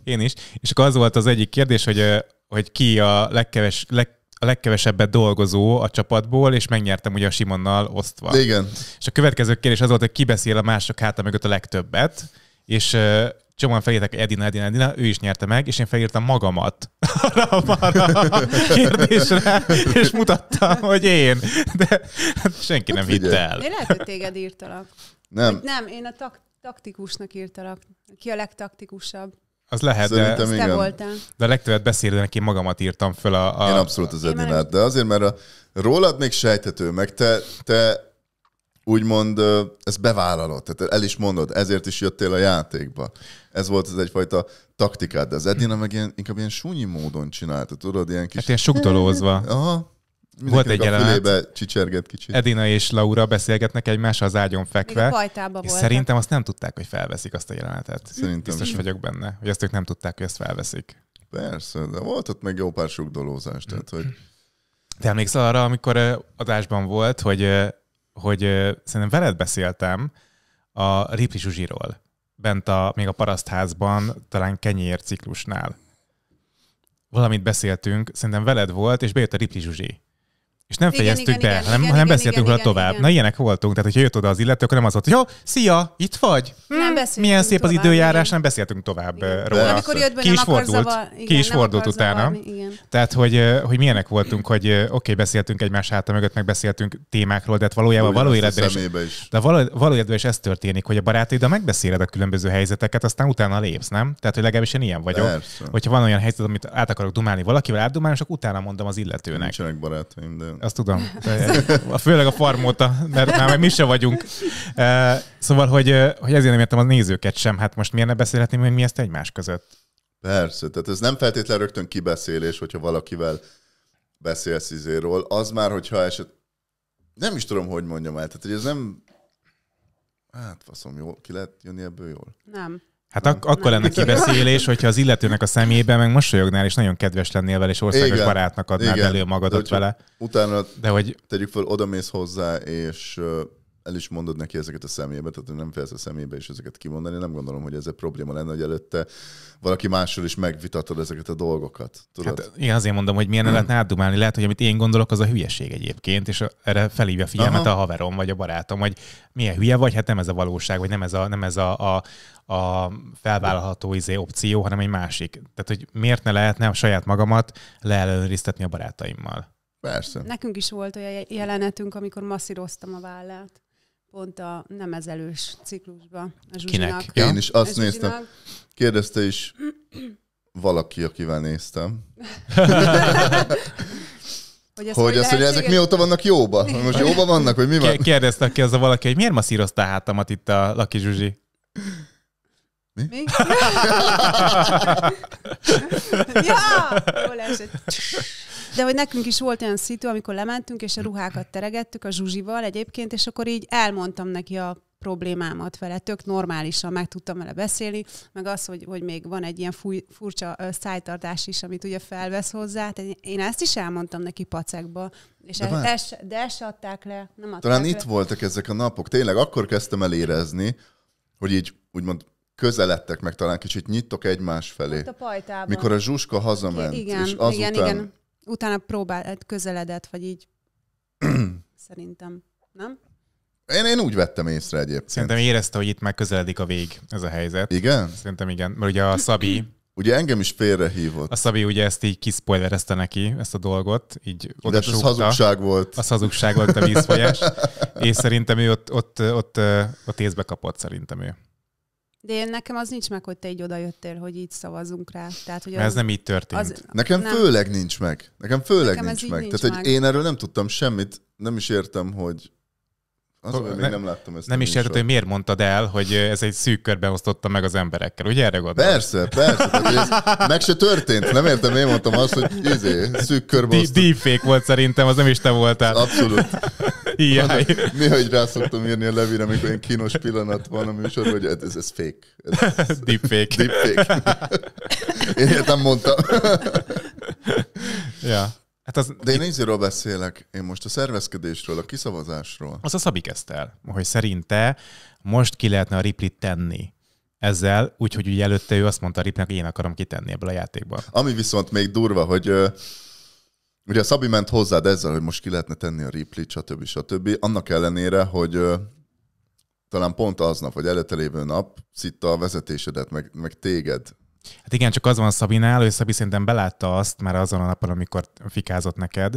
[SPEAKER 1] Én is. És akkor az volt az egyik kérdés, hogy hogy ki a legkeves, leg, a legkevesebbet dolgozó a csapatból, és megnyertem ugye a Simonnal osztva. Igen. És a következő kérdés az volt, hogy ki beszél a mások háta mögött a legtöbbet, és csomóan felírtak Edina, Edina, Edina, ő is nyerte meg, és én felírtam magamat arra, a kérdésre, és mutattam, hogy én. De senki nem hát hitte el. Én lehet,
[SPEAKER 2] hogy téged írtalak. Nem. Hogy nem, én a tak- taktikusnak írtalak. Ki a legtaktikusabb?
[SPEAKER 3] Az lehet,
[SPEAKER 1] Szerintem de, igen. Te de a legtöbbet
[SPEAKER 3] beszélőnek én magamat
[SPEAKER 1] írtam föl a... a... Én
[SPEAKER 3] abszolút az Edinát, de azért, mert a, rólad még sejthető, meg te, te úgymond ezt bevállalod, tehát el is mondod, ezért is jöttél a játékba. Ez volt az egyfajta taktikád, de az Edina meg ilyen, inkább ilyen súnyi módon csinálta, tudod, ilyen kis... Hát ilyen suktolózva. Aha,
[SPEAKER 1] volt egy jelenet. csicserget kicsit. Edina és Laura beszélgetnek egymással az ágyon fekve. és szerintem azt nem tudták, hogy felveszik azt a jelenetet. Szerintem. Biztos vagyok benne, hogy azt ők nem tudták, hogy ezt felveszik. Persze, de volt ott meg jó pár sok dolózás, tehát hogy... Te emlékszel arra, amikor adásban volt, hogy, hogy szerintem veled beszéltem a Ripi Zsuzsiról, bent a, még a parasztházban, talán kenyér ciklusnál. Valamit beszéltünk, szerintem veled volt, és bejött a Ripi Zsuzsi. És nem igen, fejeztük igen, be, igen, hanem, igen, hanem igen, beszéltünk róla tovább. Igen. Na ilyenek voltunk, tehát hogyha jött oda az illető, akkor nem az volt, hogy jó, szia, itt vagy. Hm,
[SPEAKER 2] nem beszéltünk milyen szép tovább, az időjárás, igen.
[SPEAKER 1] nem beszéltünk tovább igen. Eh, róla. De amikor jött be, ki is fordult, zavar, igen, ki is fordult utána. Zavarni, igen. Tehát, hogy, eh, hogy milyenek voltunk, hogy eh, oké, okay, beszéltünk egymás háta mögött, meg beszéltünk témákról, de hát valójában való életben is, De való, életben is ez történik, hogy a barátaid, megbeszéled a különböző helyzeteket, aztán utána lépsz, nem? Tehát, hogy legalábbis én ilyen vagyok. Hogyha van olyan helyzet, amit át akarok dumálni valakivel, átdumálni, és utána mondom az illetőnek. Nincsenek barátaim, de azt tudom. Főleg a farmóta, mert már mi se vagyunk. Eh, szóval, hogy, eh, hogy ezért nem értem a nézőket sem. Hát most miért ne beszélhetném, hogy mi ezt egymás között?
[SPEAKER 3] Persze, tehát ez nem feltétlenül rögtön kibeszélés, hogyha valakivel beszélsz izéről. Az már, hogyha eset... Nem is tudom, hogy mondjam el. Tehát, hogy ez nem... Hát, faszom, jó, ki lehet jönni ebből jól?
[SPEAKER 2] Nem.
[SPEAKER 1] Hát ak- akkor lenne kibeszélés, hogyha az illetőnek a szemébe meg mosolyognál, és nagyon kedves lennél vele, és országos igen, barátnak adnád igen, elő magadat de, vele.
[SPEAKER 3] Utána de hogy... tegyük fel, odamész hozzá, és el is mondod neki ezeket a személybe, tehát nem félsz a személybe és ezeket kimondani, nem gondolom, hogy ez egy probléma lenne, hogy előtte valaki másról is megvitatod ezeket a dolgokat.
[SPEAKER 1] Tudod? Hát, én azért mondom, hogy milyen hmm. lehetne átdumálni. Lehet, hogy amit én gondolok, az a hülyeség egyébként, és erre felhívja figyelmet Aha. a haverom vagy a barátom, hogy milyen hülye vagy, hát nem ez a valóság, vagy nem ez a, nem ez a, a, a felvállalható izé opció, hanem egy másik. Tehát, hogy miért ne lehetne a saját magamat leellenőriztetni a barátaimmal? Persze.
[SPEAKER 2] Nekünk is volt olyan jelenetünk, amikor masszíroztam a vállát pont a nem ezelős ciklusba. A Kinek? Ja? Én is azt a néztem. Zsuzsinak.
[SPEAKER 3] Kérdezte is valaki, akivel néztem. Hogy, ez hogy, hogy azt, hogy ezek mióta vannak jóba? Most jóba vannak, hogy mi van?
[SPEAKER 1] kérdezte ki az a valaki, hogy miért masszírozta hátamat itt a Laki Zsuzsi? Mi? mi?
[SPEAKER 2] ja! Jól esett. De hogy nekünk is volt olyan szitu, amikor lementünk, és a ruhákat teregettük a Zsuzsival egyébként, és akkor így elmondtam neki a problémámat vele, tök normálisan meg tudtam vele beszélni, meg az, hogy, hogy még van egy ilyen fúj, furcsa szájtartás is, amit ugye felvesz hozzá, tehát én ezt is elmondtam neki pacekba, és de, el, ezt, de ezt se adták le. Nem adták Talán le. itt voltak
[SPEAKER 3] ezek a napok, tényleg akkor kezdtem el érezni, hogy így úgymond közeledtek meg, talán kicsit nyittok egymás felé. Ott a pajtában. Mikor a Zsuska hazament,
[SPEAKER 1] igen, és azután igen, igen
[SPEAKER 2] utána próbált, közeledett, vagy így szerintem, nem?
[SPEAKER 1] Én, én úgy vettem észre egyébként. Szerintem érezte, hogy itt már közeledik a vég, ez a helyzet. Igen? Szerintem igen, mert ugye a Szabi... ugye engem is félrehívott. A Szabi ugye ezt így kiszpoilerezte neki, ezt a dolgot. Így De hát ez ez hazugság volt. Az hazugság volt a vízfolyás. és szerintem ő ott, ott, ott, ott, ott észbe kapott, szerintem ő.
[SPEAKER 2] De én nekem az nincs meg, hogy te így odajöttél, hogy így szavazunk rá. Tehát, hogy az ez nem
[SPEAKER 1] így történt. Az,
[SPEAKER 2] nekem nem. főleg
[SPEAKER 3] nincs meg. Nekem főleg nekem nincs meg. Nincs Tehát, meg. hogy én erről nem tudtam semmit, nem is értem, hogy az, hogy még nem láttam ezt. Nem is érted,
[SPEAKER 1] hogy miért mondtad el, hogy ez egy szűk körben osztotta meg az emberekkel. Ugye erre gondolod? Persze, persze. ez meg se történt. Nem értem, én mondtam azt, hogy izé, szűk körben osztott. Deepfake volt szerintem, az nem is te voltál. Abszolút. Igen. Mi, hogy
[SPEAKER 3] rá szoktam írni a levire, amikor olyan kínos pillanat van a műsorban, hogy ez, ez fake. Ez, ez deepfake. deepfake. Én értem mondtam.
[SPEAKER 1] ja. Hát az, De én
[SPEAKER 3] nézőről beszélek, én most a szervezkedésről, a
[SPEAKER 1] kiszavazásról. Az a Szabi kezdte el, hogy szerinte most ki lehetne a Ripley tenni ezzel, úgyhogy ugye előtte ő azt mondta a Ripnek, hogy én akarom kitenni ebből a játékból. Ami viszont
[SPEAKER 3] még durva, hogy ugye a Szabi ment hozzád ezzel, hogy most ki lehetne tenni a Ripley, stb. stb. Annak ellenére, hogy talán pont aznap, vagy előtte lévő nap szitta a vezetésedet, meg, meg téged
[SPEAKER 1] Hát igen, csak az van Szabinál, hogy Szabi szerintem belátta azt már azon a napon, amikor fikázott neked,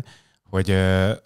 [SPEAKER 1] hogy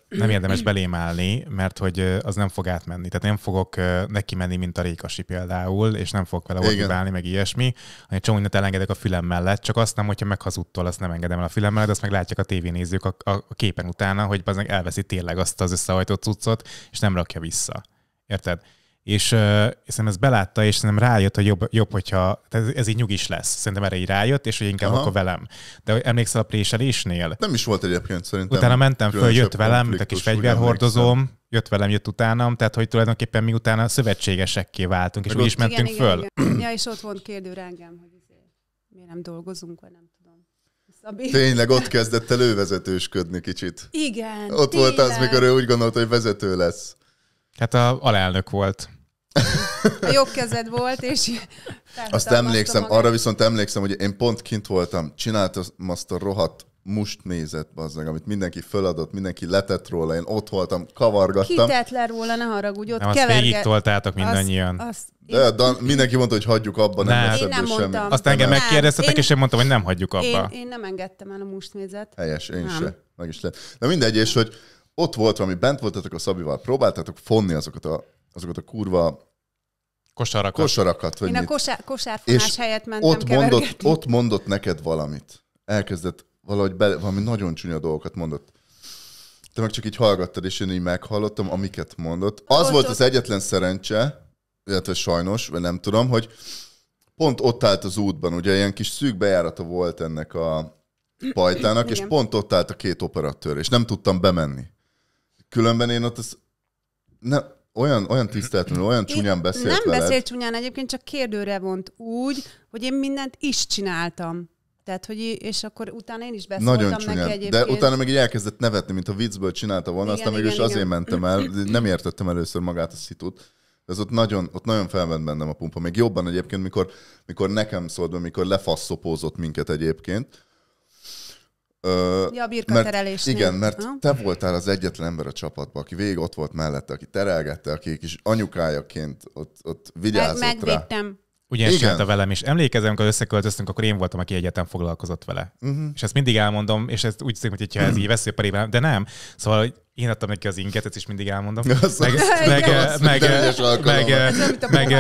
[SPEAKER 1] nem érdemes belém állni, mert hogy az nem fog átmenni. Tehát nem fogok neki menni, mint a Rékasi például, és nem fogok vele motiválni, meg ilyesmi. Egy csomó mindent elengedek a fülem mellett, csak azt nem, hogyha meghazudtól, azt nem engedem el a fülem mellett, azt meg látják a tévénézők a, a, a képen utána, hogy az elveszi tényleg azt az összehajtott cuccot, és nem rakja vissza. Érted? és uh, szerintem ez belátta, és szerintem rájött, hogy jobb, jobb hogyha tehát ez így nyugis lesz. Szerintem erre így rájött, és hogy inkább Aha. akkor velem. De emlékszel a préselésnél? Nem is volt egyébként szerintem. Utána mentem föl, jött velem, mint a kis fegyverhordozóm, jött velem, jött utánam, tehát hogy tulajdonképpen mi utána szövetségesekké váltunk, és Meg úgy is mentünk igen, föl. Igen, igen.
[SPEAKER 2] Ja, és ott volt kérdő engem, hogy izé, miért nem dolgozunk, vagy nem tudom. Tényleg ott
[SPEAKER 3] kezdett el ő vezetősködni kicsit. Igen, Ott tényleg. volt az, mikor ő úgy gondolta, hogy vezető lesz.
[SPEAKER 1] Hát a alelnök volt.
[SPEAKER 3] A jobb
[SPEAKER 2] kezed volt, és...
[SPEAKER 3] Azt emlékszem, magát. arra viszont emlékszem, hogy én pont kint voltam, csináltam azt a rohadt must nézett, bazdmeg, amit mindenki föladott, mindenki letett róla, én ott voltam,
[SPEAKER 1] kavargattam. Kitett
[SPEAKER 2] le róla, ne haragudj, ott nem, keverge... azt mindannyian. Azt, azt
[SPEAKER 3] én... De, de mindenki mondta, hogy hagyjuk abba, nem, nem. Én nem mondtam.
[SPEAKER 1] Semmi. Azt engem megkérdeztetek, én... és én mondtam, hogy nem hagyjuk abba. Én,
[SPEAKER 2] én nem engedtem el a nézet. Helyes, én nem. se.
[SPEAKER 3] Meg is lehet. De mindegy, és hogy ott volt valami, bent voltatok a Szabival, próbáltatok fonni azokat a, azokat a kurva Kosarakat. Kosarakat, vagy Én mit? a
[SPEAKER 2] kosár, kosárfonás és helyett mentem ott mondott, ott
[SPEAKER 3] mondott neked valamit. Elkezdett valahogy bele, valami nagyon csúnya dolgokat mondott. Te meg csak így hallgattad, és én így meghallottam, amiket mondott. Az ott, volt ott... az egyetlen szerencse, illetve sajnos, vagy nem tudom, hogy pont ott állt az útban, ugye ilyen kis szűk bejárata volt ennek a pajtának, és pont ott állt a két operatőr, és nem tudtam bemenni. Különben én ott az... Nem, olyan, olyan tiszteletlenül, olyan csúnyán beszélt Nem veled. beszélt
[SPEAKER 2] csúnyán egyébként, csak kérdőre vont úgy, hogy én mindent is csináltam. Tehát, hogy és akkor utána
[SPEAKER 3] én is beszéltem Nagyon csúnyán, neki egyébként. De utána meg így elkezdett nevetni, mint a viccből csinálta volna, igen, aztán igen, mégis igen. azért mentem el, nem értettem először magát a szitut. Ez ott nagyon, ott nagyon felvent bennem a pumpa. Még jobban egyébként, mikor, mikor nekem szólt be, mikor lefasszopózott minket egyébként, ja, a mert, Igen, mert ha? te voltál az egyetlen ember a csapatban, aki végig ott volt mellette, aki terelgette, aki kis anyukájaként ott, ott vigyázott Meg, Rá.
[SPEAKER 1] Ugyanezt csinálta velem is. Emlékezem, amikor összeköltöztünk, akkor én voltam, aki egyetem foglalkozott vele. Uh-huh. És ezt mindig elmondom, és ezt úgy szép, hogy ha ez így veszélyparében, de nem. Szóval, hogy én adtam neki az inget, ezt is mindig elmondom. Meg, meg, meg, meg, meg,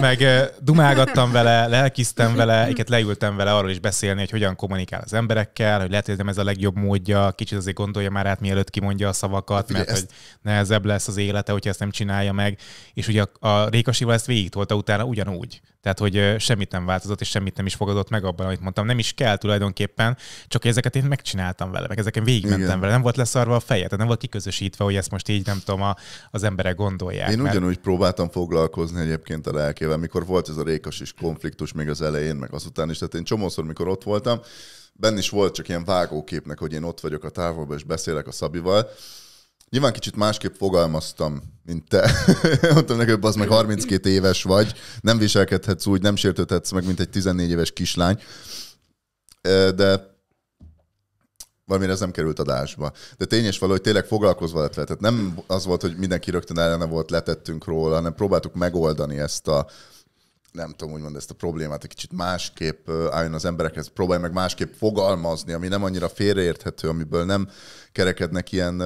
[SPEAKER 1] meg dumágattam vele, lelkiztem vele, egyet leültem vele arról is beszélni, hogy hogyan kommunikál az emberekkel, hogy lehet, hogy nem ez a legjobb módja, kicsit azért gondolja már át, mielőtt kimondja a szavakat, hát mert hogy nehezebb lesz az élete, hogyha ezt nem csinálja meg. És ugye a, a Rékasival ezt végig utána ugyanúgy. Tehát, hogy semmit nem változott, és semmit nem is fogadott meg abban, amit mondtam. Nem is kell tulajdonképpen, csak ezeket én megcsináltam vele, meg ezeken végigmentem Igen. vele. Nem volt leszarva a feje, tehát nem volt kiközösítve, hogy ezt most így nem tudom, a, az emberek gondolják. Én mert...
[SPEAKER 3] ugyanúgy próbáltam foglalkozni egyébként a lelkével, mikor volt ez a rékas is konfliktus még az elején, meg azután is. Tehát én csomószor, mikor ott voltam, benne is volt csak ilyen vágóképnek, hogy én ott vagyok a távolban, és beszélek a Szabival, Nyilván kicsit másképp fogalmaztam, mint te. Mondtam neked, az meg 32 éves vagy, nem viselkedhetsz úgy, nem sértődhetsz meg, mint egy 14 éves kislány. De valamire ez nem került adásba. De tény és való, hogy tényleg foglalkozva lett vele. Tehát nem az volt, hogy mindenki rögtön ellene volt, letettünk róla, hanem próbáltuk megoldani ezt a nem tudom, úgymond ezt a problémát egy kicsit másképp álljon az emberekhez, próbálj meg másképp fogalmazni, ami nem annyira félreérthető, amiből nem kerekednek ilyen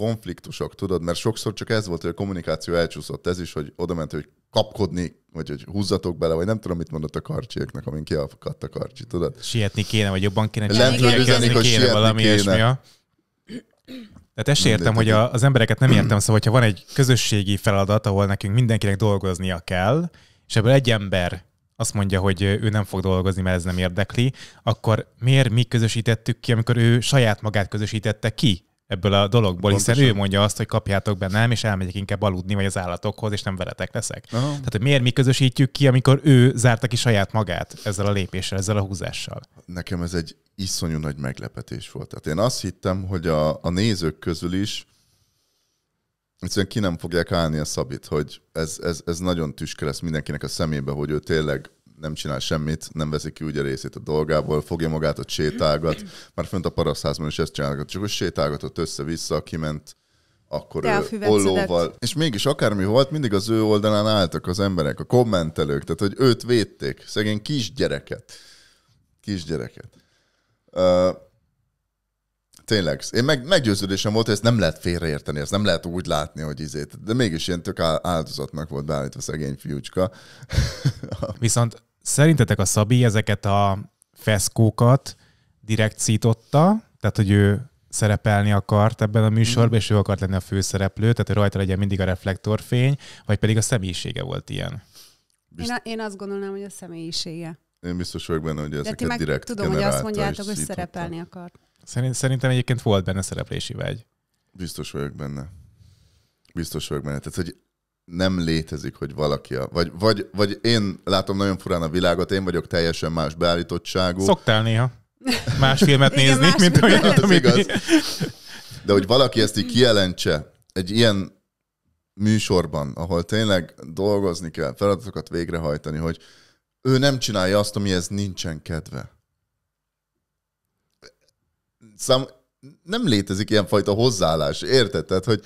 [SPEAKER 3] konfliktusok, tudod, mert sokszor csak ez volt, hogy a kommunikáció elcsúszott, ez is, hogy oda ment, hogy kapkodni, vagy hogy húzzatok bele, vagy nem tudom, mit mondott a karcsiaknak, amin kiakadt a karcsi, tudod?
[SPEAKER 1] Sietni kéne, vagy jobban kéne Lentről üzenik, hogy kéne, valami kéne. Tehát ezt értem, hogy a, az embereket nem értem, szóval, hogyha van egy közösségi feladat, ahol nekünk mindenkinek dolgoznia kell, és ebből egy ember azt mondja, hogy ő nem fog dolgozni, mert ez nem érdekli, akkor miért mi közösítettük ki, amikor ő saját magát közösítette ki? ebből a dologból, Pontosan. hiszen ő mondja azt, hogy kapjátok nem, és elmegyek inkább aludni, vagy az állatokhoz, és nem veletek leszek. Aha. Tehát, hogy miért mi közösítjük ki, amikor ő zárta ki saját magát ezzel a lépéssel, ezzel a húzással? Nekem ez egy iszonyú
[SPEAKER 3] nagy meglepetés volt. Tehát én azt hittem, hogy a, a nézők közül is egyszerűen ki nem fogják állni a Szabit, hogy ez, ez, ez nagyon tüske lesz mindenkinek a szemébe, hogy ő tényleg nem csinál semmit, nem veszik ki ugye részét a dolgából, fogja magát, a sétálgat. Már fönt a parasztházban is ezt csinálgat, csak hogy sétálgatott össze-vissza, kiment akkor ő ollóval. És mégis akármi volt, mindig az ő oldalán álltak az emberek, a kommentelők, tehát hogy őt védték, szegény kisgyereket. Kisgyereket. Uh, tényleg. Én meg, meggyőződésem volt, hogy ezt nem lehet félreérteni, ezt nem lehet úgy látni, hogy izét. De mégis ilyen tök áldozatnak volt beállítva szegény fiúcska.
[SPEAKER 1] Viszont Szerintetek a Szabi ezeket a feszkókat direkt szította, tehát hogy ő szerepelni akart ebben a műsorban, mm. és ő akart lenni a főszereplő, tehát hogy rajta legyen mindig a reflektorfény, vagy pedig a személyisége volt ilyen?
[SPEAKER 2] Én, a, én azt gondolnám, hogy a személyisége.
[SPEAKER 1] Én biztos vagyok benne, hogy ezeket De ti meg direkt tudom, hogy azt mondjátok, hogy szerepelni akart. Szerint, szerintem egyébként volt benne szereplési vágy. Biztos vagyok benne.
[SPEAKER 3] Biztos vagyok benne. Tehát, hogy nem létezik, hogy valaki, a, vagy, vagy, vagy én látom nagyon furán a világot, én vagyok teljesen más beállítottságú.
[SPEAKER 1] Szoktál néha más filmet nézni, Igen, más mint olyat, amit... Igaz.
[SPEAKER 3] De hogy valaki ezt így kijelentse egy ilyen műsorban, ahol tényleg dolgozni kell, feladatokat végrehajtani, hogy ő nem csinálja azt, amihez nincsen kedve. Szám, nem létezik ilyenfajta hozzáállás, érted? Tehát, hogy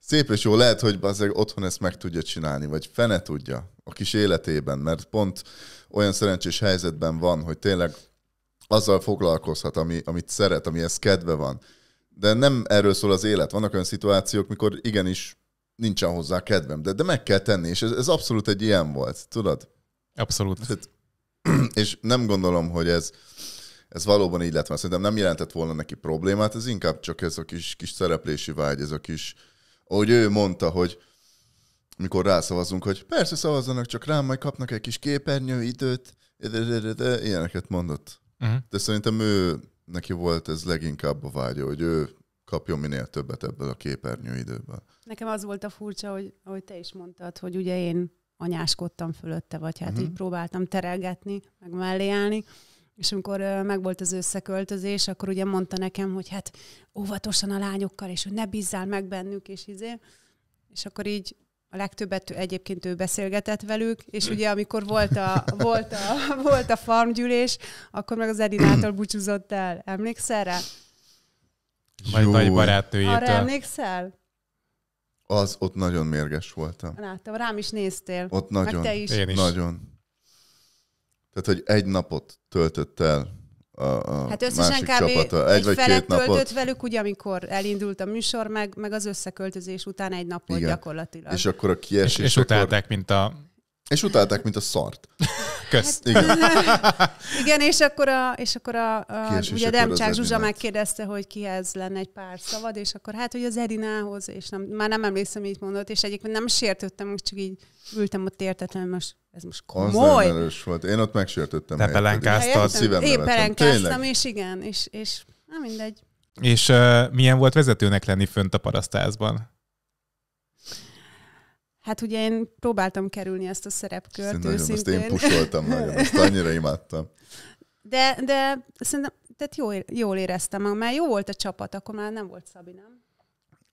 [SPEAKER 3] szép és jó, lehet, hogy azért otthon ezt meg tudja csinálni, vagy fene tudja a kis életében, mert pont olyan szerencsés helyzetben van, hogy tényleg azzal foglalkozhat, ami, amit szeret, amihez kedve van. De nem erről szól az élet. Vannak olyan szituációk, mikor igenis nincsen hozzá kedvem, de, de meg kell tenni, és ez, ez abszolút egy ilyen volt, tudod? Abszolút. Hát, és nem gondolom, hogy ez, ez valóban így lett, mert szerintem nem jelentett volna neki problémát, ez inkább csak ez a kis, kis szereplési vágy, ez a kis, ahogy ő mondta, hogy mikor rászavazunk, hogy persze szavazzanak csak rám, majd kapnak egy kis képernyő időt, ilyeneket mondott. Uh-huh. De szerintem ő, neki volt ez leginkább a vágya, hogy ő kapjon minél többet ebből a képernyő időből.
[SPEAKER 2] Nekem az volt a furcsa, hogy ahogy te is mondtad, hogy ugye én anyáskodtam fölötte, vagy hát uh-huh. így próbáltam terelgetni, meg mellé állni, és amikor megvolt az összeköltözés, akkor ugye mondta nekem, hogy hát óvatosan a lányokkal, és hogy ne bízzál meg bennük, és izé. És akkor így a legtöbbet egyébként ő beszélgetett velük, és ugye amikor volt a, volt a, volt a farmgyűlés, akkor meg az Edinától búcsúzott el. Emlékszel rá?
[SPEAKER 1] Vagy nagy barátőjétől. Arra
[SPEAKER 2] emlékszel?
[SPEAKER 3] Az, ott nagyon mérges voltam.
[SPEAKER 2] Láttam, rám is néztél. Ott nagyon. Meg te is. Én is. Nagyon.
[SPEAKER 3] Tehát, hogy egy napot töltött el a, a hát összesen másik kb. csapata. Egy, egy vagy két napot. töltött
[SPEAKER 2] velük, ugye, amikor elindult a műsor, meg, meg az összeköltözés után egy napot Igen. gyakorlatilag.
[SPEAKER 3] És akkor a kiesés... És, és akkor... utálták, mint a... És utálták, mint a szart. Kösz, hát, igen.
[SPEAKER 2] igen, és akkor a, és akkor a, a ugye Demcsák Zsuzsa megkérdezte, hogy kihez lenne egy pár szavad, és akkor hát, hogy az Edinához, és nem, már nem emlékszem, mit mondott, és egyébként nem sértődtem, most csak így ültem ott értetlenül, most ez most komoly.
[SPEAKER 3] Az volt. Én ott megsértődtem. Te
[SPEAKER 1] pelenkáztad.
[SPEAKER 2] Én pelenkáztam, és igen, és, és nem mindegy.
[SPEAKER 1] És uh, milyen volt vezetőnek lenni fönt a parasztázban?
[SPEAKER 2] Hát ugye én próbáltam kerülni ezt a szerepkört Szerintem Nagyon, azt én pusoltam nagyon, azt
[SPEAKER 3] annyira imádtam.
[SPEAKER 2] De, de szerintem tehát jól, jól éreztem, már jó volt a csapat, akkor már nem volt Szabi, nem?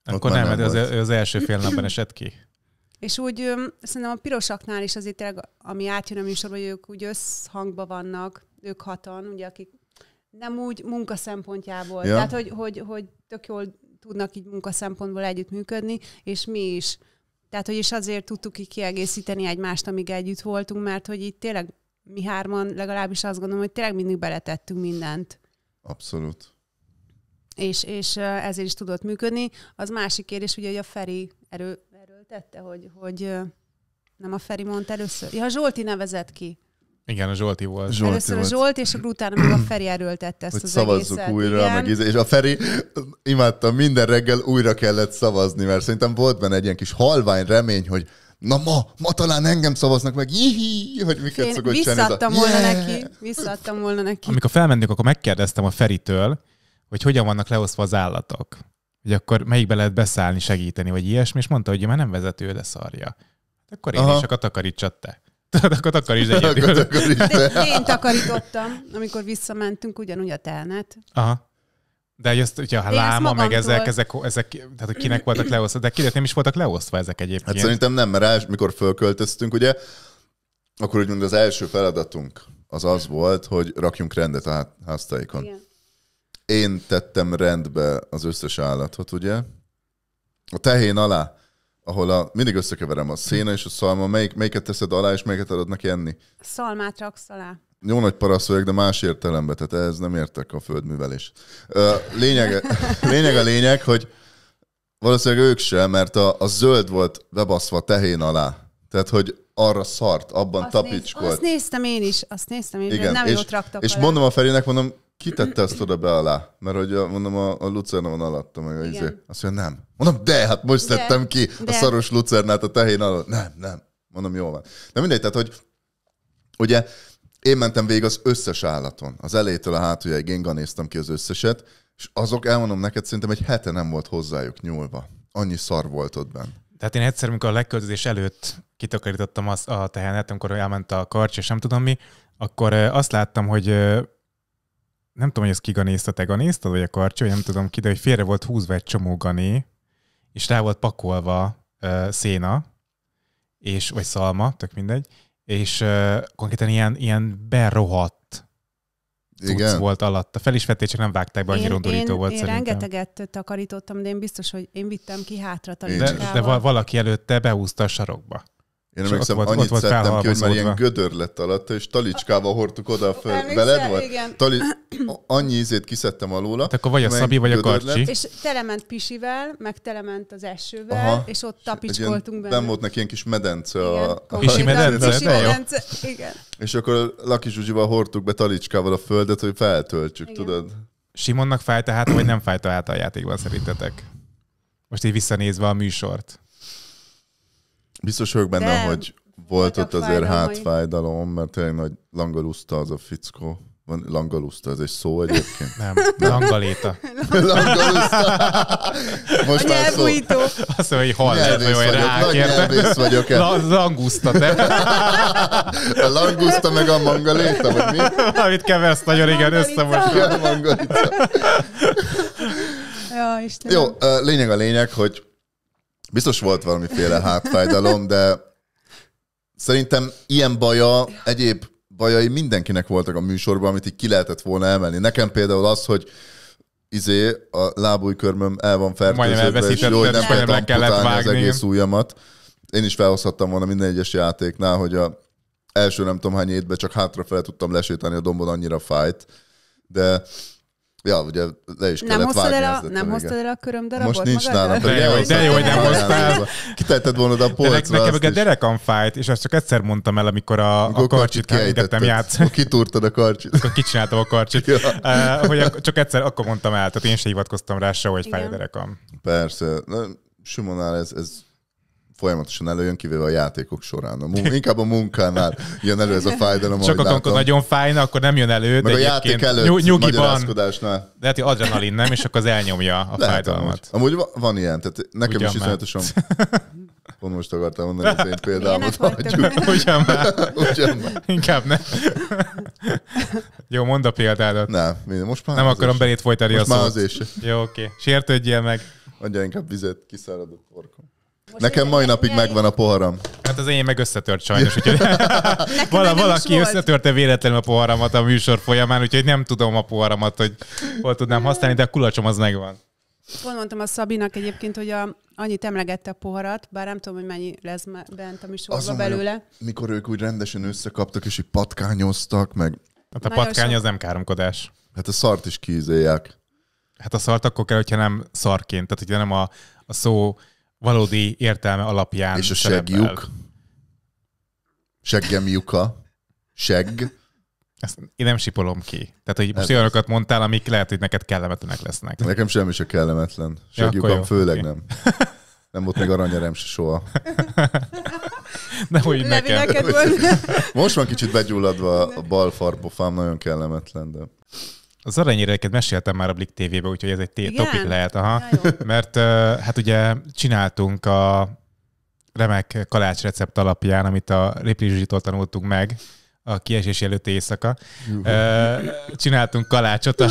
[SPEAKER 1] Akkor nem, mert az, e- az első fél napban esett ki.
[SPEAKER 2] És úgy szerintem a pirosaknál is azért tényleg, ami átjön a műsorban, hogy ők úgy összhangban vannak, ők hatan, ugye, akik nem úgy munka szempontjából. Ja. Tehát, hogy, hogy, hogy tök jól tudnak így munka szempontból együttműködni, és mi is tehát, hogy is azért tudtuk így kiegészíteni egymást, amíg együtt voltunk, mert hogy itt tényleg mi hárman legalábbis azt gondolom, hogy tényleg mindig beletettünk mindent.
[SPEAKER 3] Abszolút.
[SPEAKER 2] És, és ezért is tudott működni. Az másik kérdés, ugye, hogy a Feri erő, erőltette, hogy, hogy nem a Feri mondta először. Ja, Zsolti nevezett ki.
[SPEAKER 1] Igen, a Zsolti volt. Zsolti Először volt. a Zsolt,
[SPEAKER 2] és akkor utána meg a Feri erőltette ezt hogy az szavazzuk egészet. újra, igen. meg íze. És
[SPEAKER 3] a Feri, imádtam, minden reggel újra kellett szavazni, mert szerintem volt benne egy ilyen kis halvány remény, hogy na ma, ma talán engem szavaznak meg, Jihí, hogy miket Én szokott csinálni. Volna yeah. neki,
[SPEAKER 2] visszaadtam volna neki.
[SPEAKER 1] Amikor felmentünk, akkor megkérdeztem a Feritől, hogy hogyan vannak leosztva az állatok. Hogy akkor melyikbe lehet beszállni, segíteni, vagy ilyesmi, és mondta, hogy már nem vezető, de szarja. Hát akkor én Aha. is, csak a takarítsa te
[SPEAKER 3] akkor takaríts
[SPEAKER 1] egyedül. Akkor De én takarítottam,
[SPEAKER 2] amikor visszamentünk, ugyanúgy a telnet.
[SPEAKER 1] Aha. De ezt, ugye a láma, meg ezek, ezek, ezek, tehát kinek voltak leosztva, de kinek nem is voltak leosztva ezek egyébként. Hát szerintem
[SPEAKER 3] nem, mert rá, mikor fölköltöztünk, ugye, akkor úgymond az első feladatunk az az volt, hogy rakjunk rendet a háztáikon. Igen. Én tettem rendbe az összes állatot, ugye? A tehén alá ahol a, mindig összekeverem a széna és a szalma, melyik, melyiket teszed alá, és melyiket adod neki enni?
[SPEAKER 2] Szalmát raksz alá.
[SPEAKER 3] Jó nagy parasz vagyok, de más értelembe, tehát ehhez nem értek a földművelés. Lényeg, lényeg a lényeg, hogy valószínűleg ők sem, mert a, a zöld volt bebaszva tehén alá. Tehát, hogy arra szart, abban azt tapicskolt. Néz, azt
[SPEAKER 2] néztem én is, azt néztem én, Igen. nem és, jót raktak És alá. mondom
[SPEAKER 3] a Ferének, mondom, Kitette ezt oda be alá? Mert hogy a, mondom, a, a lucerna van alatta, meg a izé. Azt mondja, nem. Mondom, de, hát most de, tettem ki de. a szaros lucernát a tehén alatt. Nem, nem. Mondom, jól van. De mindegy, tehát, hogy ugye én mentem végig az összes állaton. Az elétől a hátuljáig én ganéztem ki az összeset, és azok, elmondom neked, szerintem egy hete nem volt hozzájuk nyúlva. Annyi szar volt
[SPEAKER 1] ott benne. Tehát én egyszer, amikor a legköltözés előtt kitakarítottam az a tehenet, amikor elment a karcs, és nem tudom mi, akkor azt láttam, hogy nem tudom, hogy ez kiganézta, te ganéztad, vagy a karcsi, vagy nem tudom ki, de hogy félre volt húzva egy csomó gané, és rá volt pakolva uh, széna, és, vagy szalma, tök mindegy, és uh, konkrétan ilyen, ilyen berohadt Igen. volt alatta. Fel is vették, csak nem vágták be, annyira undorító én, volt én szerintem.
[SPEAKER 2] rengeteget takarítottam, de én biztos, hogy én vittem ki hátra De,
[SPEAKER 1] de valaki előtte behúzta a sarokba. Én emlékszem, ott annyit ott szedtem ki, hogy már ilyen gödör
[SPEAKER 3] lett alatta, és talicskával hordtuk oda föl. Veled volt? Tali... annyi ízét kiszedtem alóla. Tehát akkor vagy a Szabi, vagy a Karcsi. Lett.
[SPEAKER 2] És telement pisivel, meg telement az esővel, Aha, és ott tapicskoltunk benne. Nem
[SPEAKER 3] volt neki ilyen kis medence. Igen, a, a pisi medence? Pisi medence, igen. És akkor Laki Zsuzsival hordtuk be talicskával a földet, hogy feltöltsük, igen. tudod?
[SPEAKER 1] Simonnak fájt a hát, vagy nem fájt a hát a játékban szerintetek? Most így visszanézve a műsort.
[SPEAKER 3] Biztos vagyok benne, De hogy volt ott azért hátfájdalom, hát mert tényleg nagy langalusta az a fickó. Van langalusta, ez egy szó egyébként? Nem,
[SPEAKER 1] langaléta. Most a már szó. Azt mondja, hogy hallett, vagy olyan rákért. vagyok. La, languszta, de. a languszta meg a mangaléta, vagy mi? Amit kevesz nagyon, igen, össze A mangalita.
[SPEAKER 3] Ja, Jó, lényeg a lényeg, hogy Biztos volt valamiféle hátfájdalom, de szerintem ilyen baja, egyéb bajai mindenkinek voltak a műsorban, amit így ki lehetett volna emelni. Nekem például az, hogy izé, a lábújkörmöm el van fertőződve, és jó, hogy nem kellett, kellett vágni. az egész ujjamat. Én is felhozhattam volna minden egyes játéknál, hogy a első nem tudom hány étben csak hátrafele tudtam lesétálni a dombon, annyira fájt. De Ja, ugye le is kellett nem vágni. El a, nem hoztad el a köröm darabot Most nincs nálam. De, jó, de jó, hogy nem hoztál. Kitetted volna a polcra. nekem meg a
[SPEAKER 1] derekam fájt, és azt csak egyszer mondtam el, amikor a, a karcsit kerülgettem játszani. Kitúrtad a karcsit. Akkor kicsináltam a karcsit. ja. uh, hogy csak egyszer akkor mondtam el, tehát én se hivatkoztam rá se, hogy fáj a derekam.
[SPEAKER 3] Persze. Na, Simonál ez, ez folyamatosan előjön, kivéve a játékok során. A munk- inkább
[SPEAKER 1] a munkánál
[SPEAKER 3] jön elő ez a fájdalom. Csak akkor, amikor nagyon
[SPEAKER 1] fájna, akkor nem jön elő. Meg a játék előtt, nyug- nyugiban. De hát, hogy adrenalin nem, és akkor az elnyomja a Lehet, fájdalmat. Amúgy. amúgy van ilyen,
[SPEAKER 3] tehát nekem Ugyan is iszonyatosan... Pont
[SPEAKER 1] most akartam mondani az én példámat. Ugyan már. Ugyan már. Inkább nem. Jó, mondd a példádat. Nem, most már Nem akarom belét folytani most a szót. Már az Jó, oké. Okay. Sértődjél meg.
[SPEAKER 3] Adja inkább vizet, kiszáradó a
[SPEAKER 1] most Nekem mai napig megvan a poharam. Hát az én meg összetört sajnos, úgyhogy Vala, valaki összetörte véletlenül a poharamat a műsor folyamán, úgyhogy nem tudom a poharamat, hogy hol tudnám használni, de a kulacsom az megvan.
[SPEAKER 2] Pont mondtam a Szabinak egyébként, hogy a, annyit emlegette a poharat, bár nem tudom, hogy mennyi lesz bent a műsorba Azon belőle. Vagyok,
[SPEAKER 1] mikor ők úgy rendesen összekaptak, és így patkányoztak, meg... Hát a Nagyon patkány sok... az nem káromkodás. Hát a szart is kízélják. Hát a szart akkor kell, hogyha nem szarként, tehát hogyha nem a, a szó valódi értelme alapján És a szerepel. segjuk. Seggem lyuka. Segg. Ezt én nem sipolom ki. Tehát, hogy most hát- olyanokat mondtál, amik lehet, hogy neked kellemetlenek lesznek. Nekem
[SPEAKER 3] semmi se kellemetlen. Segjuk, ja, főleg okay. nem. Nem volt még aranyerem se soha. Nehogy úgy nekem. neked volt. Most van kicsit begyulladva a bal farbofám, nagyon kellemetlen, de...
[SPEAKER 1] Az aranyéreket meséltem már a Blik TV-be, úgyhogy ez egy t- Igen? topik lehet. Aha. Ja, Mert hát ugye csináltunk a remek kalács recept alapján, amit a Ripley tanultunk meg, a kiesési előtti éjszaka. Juhu. Csináltunk kalácsot a...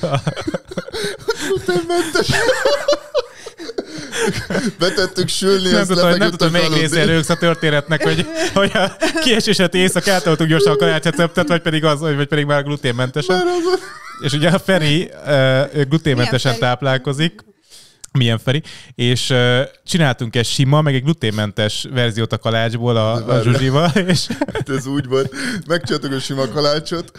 [SPEAKER 1] a...
[SPEAKER 3] Betettük sülni, nem tudta, nem tudta, melyik része a történetnek, hogy, hogy a
[SPEAKER 1] kiesésett éjszak átoltuk gyorsan a kalácseceptet, vagy pedig az, vagy pedig már gluténmentesen. Már az... És ugye a Feri uh, gluténmentesen táplálkozik, milyen Feri, és uh, csináltunk egy sima, meg egy gluténmentes verziót a kalácsból a, a Zsuzsival.
[SPEAKER 3] És... Hát ez úgy volt, megcsináltuk a sima kalácsot.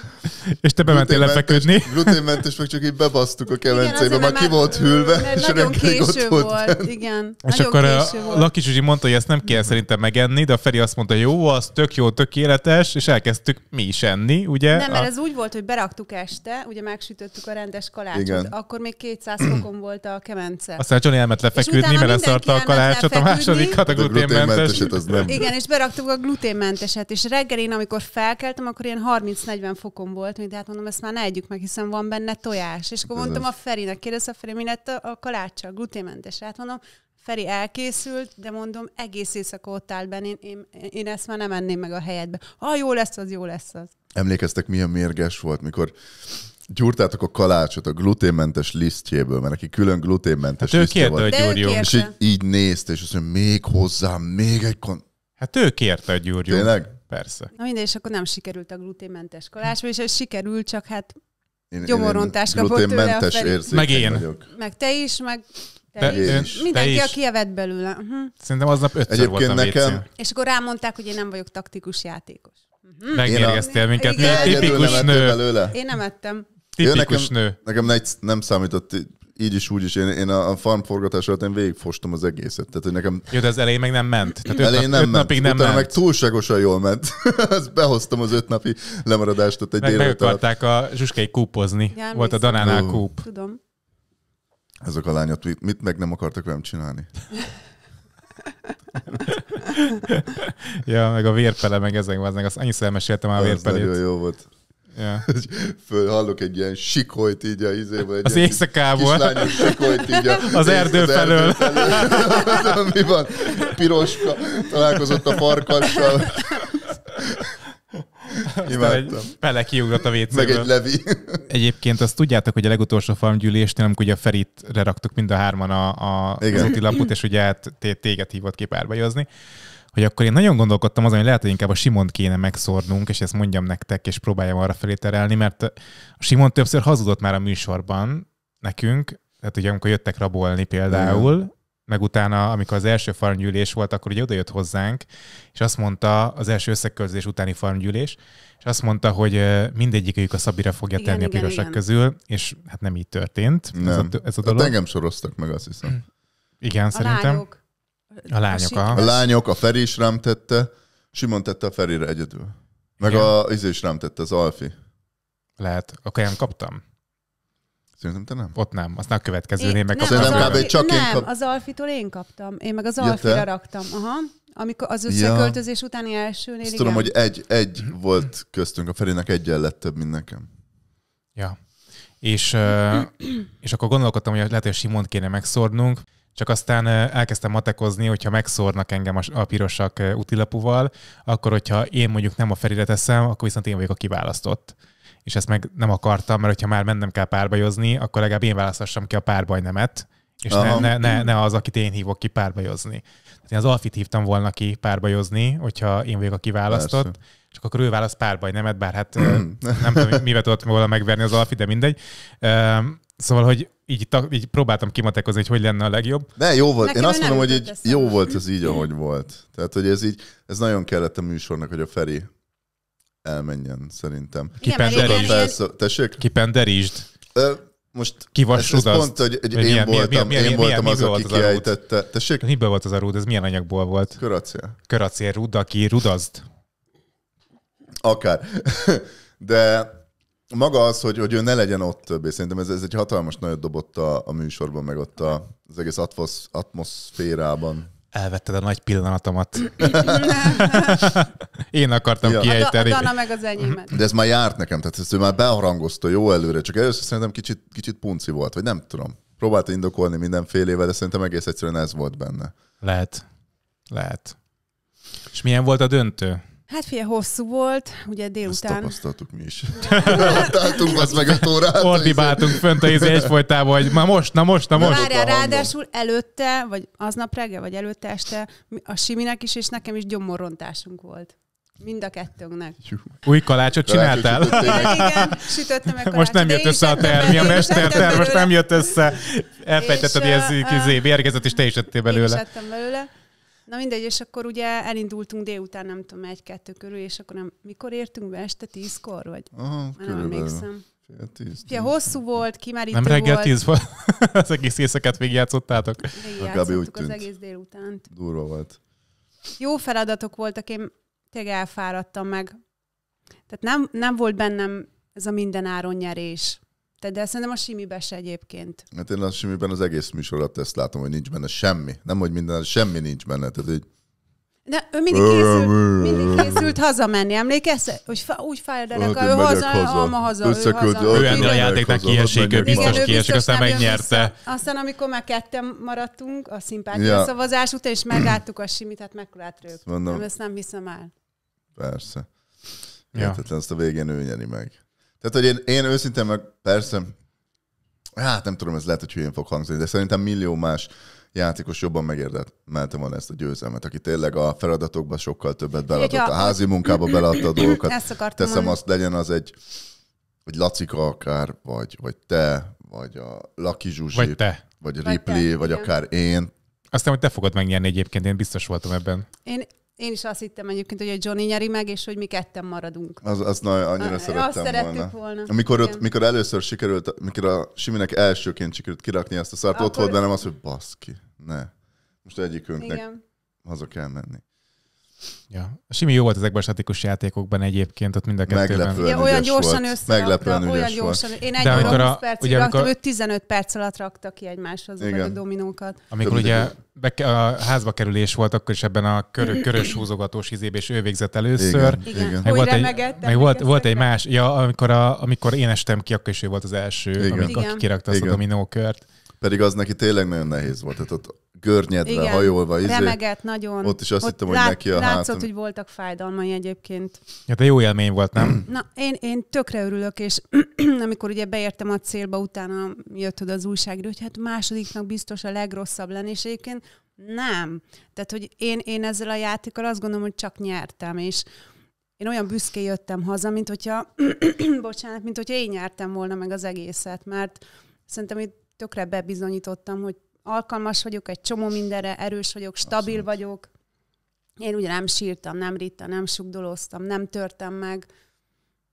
[SPEAKER 3] És te bementél lefeküdni. Gluténmentes, meg csak így bebasztuk a kemencébe, már ki volt hűlve, és nagyon késő volt. volt. Igen, és akkor késő a, volt.
[SPEAKER 1] Laki Zsuzsi mondta, hogy ezt nem kell szerintem megenni, de a Feri azt mondta, jó, az tök jó, tökéletes, és elkezdtük mi is enni, ugye? Nem, mert a... ez
[SPEAKER 2] úgy volt, hogy beraktuk este, ugye megsütöttük a rendes kalácsot, Igen. akkor még 200 fokon volt a kemence. Azt aztán Johnny elment lefeküdni, mert leszarta a kalácsot,
[SPEAKER 1] a második hát a gluténmentes. Az nem. Igen,
[SPEAKER 2] és beraktuk a gluténmenteset, és reggel én, amikor felkeltem, akkor ilyen 30-40 fokon volt, mint hát mondom, ezt már ne együk meg, hiszen van benne tojás. És akkor mondtam a Ferinek, kérdezte a Feri, mi lett a, a gluténmentes? Hát mondom, Feri elkészült, de mondom, egész éjszaka ott áll benne, én, én, én ezt már nem enném meg a helyedbe. Ha jó lesz az, jó lesz az.
[SPEAKER 3] Emlékeztek, milyen mérges volt, mikor gyúrtátok a kalácsot a gluténmentes lisztjéből, mert neki külön gluténmentes hát lisztje volt. Ő kérte, És így, így nézte, és azt mondja, még hozzám, még egy kon... Hát ő kérte a
[SPEAKER 1] gyúrjó. Tényleg? Persze.
[SPEAKER 2] Na mindegy, és akkor nem sikerült a gluténmentes kalács, és ez sikerült, csak hát
[SPEAKER 1] én, gyomorontás én kapott tőle a fel... Meg én. Vagyok.
[SPEAKER 2] Meg te is, meg te, te is. is. Mindenki, te aki evett belőle. Uh-huh.
[SPEAKER 1] Szerintem aznap ötször Egyébként voltam nekem... Vécén.
[SPEAKER 2] És akkor rámondták, hogy én nem vagyok taktikus játékos. Uh-huh. Mhm.
[SPEAKER 1] Megérgeztél minket, mi tipikus nő. Belőle. Én nem ettem.
[SPEAKER 3] Tipikus ja, nekem, nő. Nekem ne, nem számított így is, úgy is. Én, én a farm forgatás alatt én végigfostam az egészet. Tehát, hogy nekem...
[SPEAKER 1] Jó, de az elején meg nem ment. Tehát elején nap, nem öt ment. napig nem Utána ment.
[SPEAKER 3] meg túlságosan jól ment. Ezt behoztam az öt napi lemaradást. ott egy meg, meg akarták
[SPEAKER 1] a zsuskei kúpozni. Ja, Volt a Danánál kúp.
[SPEAKER 3] Tudom. Ezek a lányok mit, mit meg nem
[SPEAKER 1] akartak velem csinálni? ja, meg a vérpele, meg ezek, meg az. annyiszor elmeséltem már a vérpelét. nagyon jó volt. Yeah.
[SPEAKER 3] hallok egy ilyen sikolyt így a izébe. Egy az ilyen éjszakából. sikolyt így a, az, erdő az felől. Erdő felől. Mi van? Piroska találkozott a farkassal.
[SPEAKER 1] Imádtam. Pele kiugrott a vécéből. Meg egy levi. Egyébként azt tudjátok, hogy a legutolsó farmgyűlésnél, amikor ugye a Ferit raktuk mind a hárman a, a, az úti lapot, és ugye hát téged hívott ki párbajozni, hogy akkor én nagyon gondolkodtam azon, hogy lehet, hogy inkább a Simont kéne megszórnunk, és ezt mondjam nektek, és próbáljam arra felé terelni, mert a Simon többször hazudott már a műsorban nekünk, tehát ugye amikor jöttek rabolni például, Igen. meg utána, amikor az első farmgyűlés volt, akkor ugye odajött hozzánk, és azt mondta, az első összekörzés utáni farmgyűlés, és azt mondta, hogy mindegyikük a Szabira fogja tenni igen, a pirosak igen. közül, és hát nem így történt. Nem. Ez, a, ez a hát dolog. Hát engem
[SPEAKER 3] soroztak meg, azt hiszem. Igen,
[SPEAKER 1] a szerintem. Lányok. A lányok, a, a
[SPEAKER 3] lányok, a Feri is rám tette, Simon tette a Ferire egyedül. Meg Igen. a Izé is rám tette, az Alfi.
[SPEAKER 1] Lehet, akkor én kaptam. Szerintem te nem. Ott nem, aztán a én, meg nem, az Alfi, csak nem, én kap...
[SPEAKER 2] az Alfitól én kaptam. Én meg az ja, Alfira te? raktam. Aha. Amikor az összeköltözés ja. utáni első Azt tudom, hogy
[SPEAKER 3] egy, egy volt köztünk, a Ferének egyen lett több, mint nekem.
[SPEAKER 1] Ja. És, és akkor gondolkodtam, hogy lehet, hogy Simont kéne megszórnunk, csak aztán elkezdtem matekozni, hogyha megszórnak engem a pirosak utilapúval, akkor hogyha én mondjuk nem a Ferire teszem, akkor viszont én vagyok a kiválasztott és ezt meg nem akartam, mert hogyha már mennem kell párbajozni, akkor legalább én választassam ki a párbajnemet, és ne, ne, ne, ne, az, akit én hívok ki párbajozni. Tehát én az Alfit hívtam volna ki párbajozni, hogyha én vagyok a kiválasztott, Persze. csak akkor ő választ párbajnemet, bár hát nem tudom, mivel tudott volna megverni az Alfi, de mindegy. Szóval, hogy így, így próbáltam kimatekozni, hogy hogy lenne a legjobb. De jó volt. Nekem Én azt mondom, hogy így jó volt ez így, ahogy
[SPEAKER 3] volt. Tehát, hogy ez így, ez nagyon kellett a műsornak, hogy a Feri elmenjen, szerintem. Kipenderítsd. Tessék?
[SPEAKER 1] Kipenderítsd. Most Kivassud ez, ez pont, hogy, hogy én, milyen, voltam, milyen, milyen, én voltam milyen, az, milyen, az, aki kiejtette. Tessék? Miből volt az a rúd? Ez milyen anyagból volt? Köracél. Köracél rúd, aki rudazd.
[SPEAKER 3] Akár. De maga az, hogy, hogy ő ne legyen ott többé, szerintem ez, ez egy hatalmas nagyot dobott a, a műsorban, meg ott a, az egész atmosz, atmoszférában.
[SPEAKER 1] Elvetted a nagy pillanatomat.
[SPEAKER 3] Én akartam ja. kiejteni. Hát a, a Dana meg
[SPEAKER 2] az enyémet. De
[SPEAKER 3] ez már járt nekem, tehát ez ő már beharangozta jó előre, csak először szerintem kicsit, kicsit punci volt, vagy nem tudom. Próbálta indokolni mindenfélével, de szerintem egész egyszerűen ez volt benne. Lehet. Lehet.
[SPEAKER 1] És milyen volt a döntő?
[SPEAKER 2] Hát fia, hosszú volt, ugye délután... Azt tapasztaltuk
[SPEAKER 1] mi
[SPEAKER 3] is.
[SPEAKER 1] Táltunk az meg a tórát. Ordibáltunk fönt a izé egyfolytában, hogy már most, na most, na most. várjál, ráadásul
[SPEAKER 2] előtte, vagy aznap reggel, vagy előtte este a Siminek is, és nekem is gyomorrontásunk volt. Mind a kettőnknek.
[SPEAKER 1] Új kalácsot csináltál? igen, sütöttem meg Most nem jött össze a termi, a mesterterv most nem jött össze. Elfejtetted, hogy ez uh, kizé, érkezett, és te is ettél belőle. Én
[SPEAKER 2] is belőle. Na mindegy, és akkor ugye elindultunk délután, nem tudom, egy-kettő körül, és akkor nem, mikor értünk be? Este tízkor? Vagy? Aha, nem
[SPEAKER 1] emlékszem. tíz. Ja,
[SPEAKER 2] hosszú volt, kimerítő Nem reggel volt. tíz volt.
[SPEAKER 1] az egész éjszakát végigjátszottátok. Végigjátszottuk az
[SPEAKER 2] egész délután.
[SPEAKER 1] Durva volt.
[SPEAKER 2] Jó feladatok voltak, én tényleg elfáradtam meg. Tehát nem, nem volt bennem ez a minden áron nyerés. Te, de szerintem a simibe se egyébként.
[SPEAKER 3] Hát én a simiben az egész műsor alatt ezt látom, hogy nincs benne semmi. Nem, hogy minden, semmi nincs benne. Tehát így...
[SPEAKER 2] De ő mindig készült,
[SPEAKER 3] mindig
[SPEAKER 1] készült
[SPEAKER 2] hazamenni, emlékezsz? Hogy fa, úgy fájdalak, hát, ő haza, haza, ama haza, Összekült, ő
[SPEAKER 1] haza. Ő ennél a játéknak kiesik, ő biztos kiesik, aztán megnyerte.
[SPEAKER 2] Aztán amikor már ketten maradtunk a szimpátia ja. szavazás után, és megláttuk a simit, tehát megkulált rögtön. Ezt nem hiszem el.
[SPEAKER 3] Persze. Ja. Értetlen, ezt a végén ő nyeri meg. Tehát, hogy én, én őszintén meg persze, hát nem tudom, ez lehet, hogy hülyén fog hangzani, de szerintem millió más játékos jobban megérdemelte volna ezt a győzelmet, aki tényleg a feladatokba sokkal többet beleadott, a házi munkába beleadta a dolgokat. Teszem mondani. azt, legyen az egy, egy Lacika akár, vagy, vagy te, vagy a Laki Zsuzsi, vagy, te. vagy Ripley, vagy, te, vagy akár
[SPEAKER 1] én. Aztán, hogy te fogod megnyerni egyébként, én biztos voltam ebben.
[SPEAKER 2] Én én is azt hittem egyébként, hogy a Johnny nyeri meg, és hogy mi ketten maradunk.
[SPEAKER 1] Az, az nagyon, annyira a, szerettem azt szerettük volna. volna. Amikor, ott, mikor
[SPEAKER 3] először sikerült, amikor a Siminek elsőként sikerült kirakni ezt a szart, Akkor... ott volt bennem az, hogy baszki, ne. Most egyikünknek Igen. haza kell menni. Ja.
[SPEAKER 1] Simi jó volt ezekben a statikus játékokban egyébként, ott mind a kettőben. Meglepően ügyes Ja, olyan gyorsan volt. összerakta, olyan gyorsan. Volt. Én egy óra 20 percig ugye, raktam, amikor...
[SPEAKER 2] ő 15 perc alatt rakta ki egymáshoz a dominókat. Amikor
[SPEAKER 1] Több ugye be, a házba kerülés volt, akkor is ebben a kör, körös húzogatós izébe, és ő végzett először. Igen. Igen. Meg, volt egy, meg volt, volt egy más, ja, amikor, a, amikor én estem ki, akkor is ő volt az első, Igen. amikor Igen. kirakta azt Igen. a dominókört. Pedig az neki tényleg nagyon nehéz volt. Tehát ott görnyedve, Igen, hajolva. Izé. Remegett
[SPEAKER 2] nagyon. Ott is azt ott hittem, hogy lát, neki a látszott, hátam. hogy voltak fájdalmai egyébként. Ja,
[SPEAKER 1] hát de jó élmény volt, nem?
[SPEAKER 2] Na, én, én tökre örülök, és amikor ugye beértem a célba, utána jött oda az újságra, hogy hát másodiknak biztos a legrosszabb lenni, és egyébként nem. Tehát, hogy én, én ezzel a játékkal azt gondolom, hogy csak nyertem, és én olyan büszké jöttem haza, mint hogyha, bocsánat, mint hogyha én nyertem volna meg az egészet, mert szerintem itt tökre bebizonyítottam, hogy alkalmas vagyok, egy csomó mindenre, erős vagyok, stabil Abszolút. vagyok. Én ugye nem sírtam, nem rittem, nem sugdolóztam, nem törtem meg.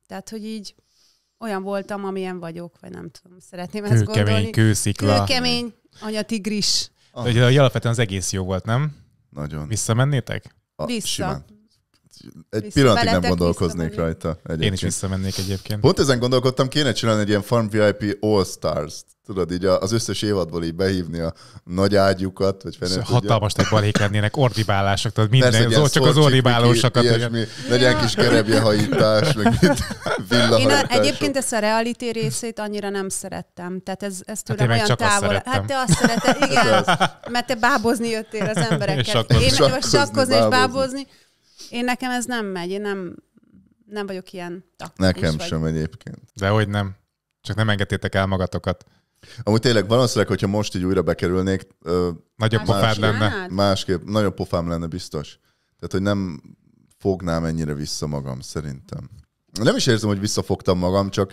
[SPEAKER 2] Tehát, hogy így olyan voltam, amilyen vagyok, vagy nem tudom, szeretném Kőkemény, ezt gondolni. Kőszikla. Kőkemény, anya tigris. Ah. Ugye
[SPEAKER 1] alapvetően az egész jó volt, nem? Nagyon. Visszamennétek?
[SPEAKER 3] A, Vissza. Simán egy Vissza pillanatig nem gondolkoznék rajta. Egyébként. Én is
[SPEAKER 1] visszamennék egyébként.
[SPEAKER 3] Pont ezen gondolkodtam, kéne csinálni egy ilyen Farm VIP All stars Tudod, így az összes évadból így behívni a nagy ágyukat, vagy fenn. Hatalmas
[SPEAKER 1] nagy balék lennének, ordibálások, tehát minden, Persze, az, csak az ordibálósokat. Ilyesmi, legyen ja. kis kerebjehajítás, meg
[SPEAKER 3] Én a, egyébként
[SPEAKER 2] ezt a reality részét annyira nem szerettem. Tehát ez, ez hát tőlem hát olyan távol. Hát te azt szereted, igen, mert te bábozni jöttél az emberekkel. Én meg sakkozni és bábozni én nekem ez nem megy, én nem, nem vagyok ilyen. Nekem sem
[SPEAKER 1] vagy. egyébként. De hogy nem. Csak nem engedtétek el magatokat.
[SPEAKER 3] Amúgy tényleg valószínűleg, hogyha most így újra bekerülnék, nagyobb más, pofád lenne. Másképp, nagyobb pofám lenne biztos. Tehát, hogy nem fognám ennyire vissza magam, szerintem. Nem is érzem, hogy visszafogtam magam, csak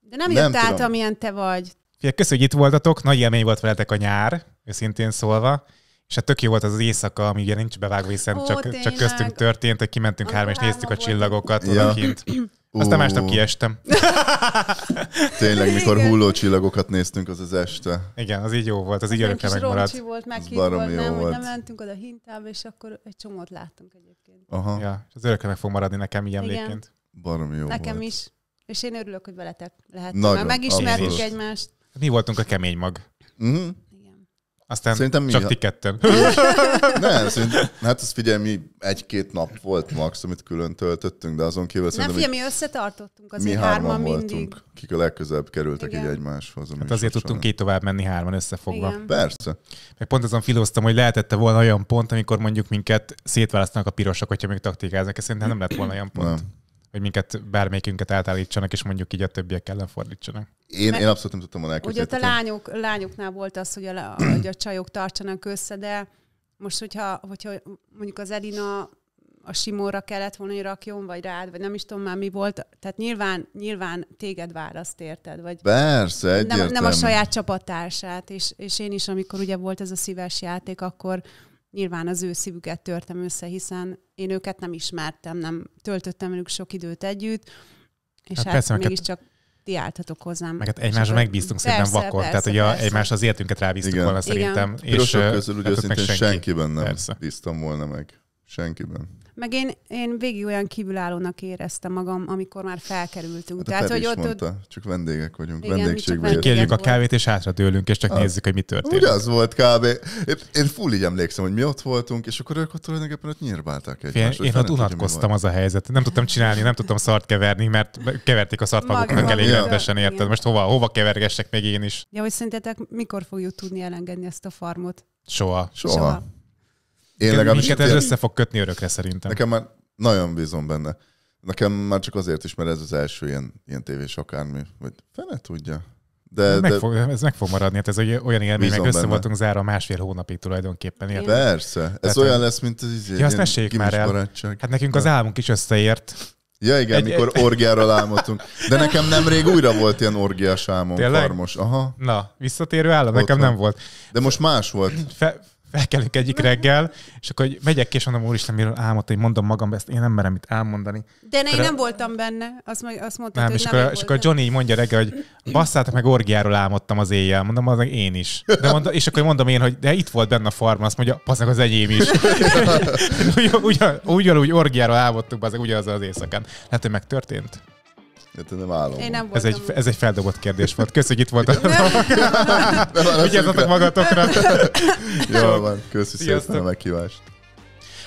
[SPEAKER 2] de nem, nem jött át, amilyen te vagy.
[SPEAKER 1] Köszönjük, hogy itt voltatok. Nagy élmény volt veletek a nyár, őszintén szólva. És hát tök jó volt az, az éjszaka, ami ugye nincs bevágva, hiszen Ó, csak, csak köztünk történt, hogy kimentünk hárman, és néztük a csillagokat ja. odakint. Aztán másnap kiestem.
[SPEAKER 3] Tényleg, mikor Igen. hulló csillagokat néztünk, az az este.
[SPEAKER 1] Igen, az így jó volt,
[SPEAKER 3] az így örökre
[SPEAKER 2] megmaradt. Ez volt, meg volt, nem, volt. nem mentünk oda hintába, és akkor egy csomót láttunk egyébként.
[SPEAKER 1] Aha. Ja, és az örökre meg fog maradni nekem így emléként. Baromi jó Nekem volt.
[SPEAKER 2] is. És én örülök, hogy veletek lehet. Nagyon, Már megismertük egymást.
[SPEAKER 1] Mi voltunk a kemény mag. uh hmm aztán szerintem mi? csak ti ketten. nem, szerintem, hát azt figyelj, mi egy-két
[SPEAKER 3] nap volt max, amit külön töltöttünk, de azon kívül szerintem... Nem, mi
[SPEAKER 2] összetartottunk azért mi hárman voltunk, mindig.
[SPEAKER 3] kik a legközelebb kerültek Igen. így egymáshoz. Hát azért tudtunk két
[SPEAKER 1] tovább menni hárman összefogva. Igen. Persze. Meg pont azon filóztam, hogy lehetette volna olyan pont, amikor mondjuk minket szétválasztanak a pirosok, hogyha még taktikáznak, szerintem nem lett volna olyan pont. Nem hogy minket bármelyikünket eltállítsanak, és mondjuk így a többiek ellen fordítsanak. Én, én abszolút nem tudtam volna elképzelni. Ugye
[SPEAKER 2] a lányok, lányoknál volt az, hogy a, hogy a csajok tartsanak össze, de most, hogyha, hogyha mondjuk az Edina a Simóra kellett volna, hogy rakjon, vagy rád, vagy nem is tudom már mi volt. Tehát nyilván, nyilván téged választ, érted? Vagy Persze, egyértelmű. nem, nem a saját csapattársát, és, és én is, amikor ugye volt ez a szíves játék, akkor nyilván az ő szívüket törtem össze, hiszen én őket nem ismertem, nem töltöttem velük sok időt együtt,
[SPEAKER 1] és hát, hát persze, hát mégiscsak
[SPEAKER 2] ti álltatok hozzám. Meg hát egymásra megbíztunk persze, szerintem vakon, persze,
[SPEAKER 1] tehát ugye egymás az életünket rábíztuk volna szerintem.
[SPEAKER 3] Igen. És, Pirosok közül ugye hát senki. senkiben nem persze. bíztam volna meg. Senkiben.
[SPEAKER 2] Meg én, én végig olyan kívülállónak éreztem magam, amikor már felkerültünk. Hát Tehát, hogy ott, mondta,
[SPEAKER 3] ott... csak vendégek vagyunk, vendégségben. vendégségben. Kérjük a kávét,
[SPEAKER 1] és dőlünk, és csak hát, nézzük, hogy mi történik. Ugye az
[SPEAKER 3] volt kb. Én, én full így emlékszem, hogy mi ott voltunk, és akkor ők ott tulajdonképpen ott nyírbálták egymást. Én, én ott
[SPEAKER 1] unatkoztam az a helyzet. Nem tudtam csinálni, nem tudtam szart keverni, mert keverték a szart maguknak elég rendesen, érted? Most hova, hova kevergessek még én is?
[SPEAKER 2] Ja, hogy szerintetek mikor fogjuk tudni elengedni ezt a farmot?
[SPEAKER 1] Soha. Soha. Soha. Én legalábbis... Minket ez össze fog kötni örökre szerintem.
[SPEAKER 3] Nekem már nagyon bízom benne. Nekem már csak azért is, mert ez az első ilyen, ilyen tévés
[SPEAKER 1] akármi, hogy fene tudja. De, meg de... Fog, ez meg fog maradni, hát ez olyan élmény, meg össze benne. voltunk zárva másfél hónapig tulajdonképpen. Ilyen. Persze, ez Tehát, olyan lesz, mint az izé, ja, azt meséljük már el. Barátság. Hát nekünk de. az álmunk is összeért. Ja igen, egy, mikor egy... orgiáról álmodtunk. De nekem nemrég
[SPEAKER 3] újra volt ilyen orgiás álmom, Tényleg? farmos. Aha.
[SPEAKER 1] Na, visszatérő állam? nekem nem
[SPEAKER 3] volt. De
[SPEAKER 1] most más volt. Fe, felkelünk egyik reggel, és akkor hogy megyek és mondom, úristen, miről álmodtam, hogy mondom magam, ezt én nem merem itt álmondani. De én, én nem
[SPEAKER 2] voltam benne, azt, azt mondtad, nem, hogy és nem akkor, És akkor Johnny
[SPEAKER 1] így mondja reggel, hogy basszátok meg orgiáról álmodtam az éjjel. Mondom, az én is. De mondom, és akkor mondom én, hogy de itt volt benne a farm, azt mondja, passznak az enyém is. ugyanúgy orgiáról álmodtuk, az ugyanaz az éjszakán. Lehet, hogy megtörtént? Én nem állom. Én nem ez, egy, ez egy feldobott kérdés volt. Köszönjük, hogy itt voltatok. Vigyázzatok magatokra.
[SPEAKER 3] Jól van, köszönöm szépen a
[SPEAKER 1] meghívást.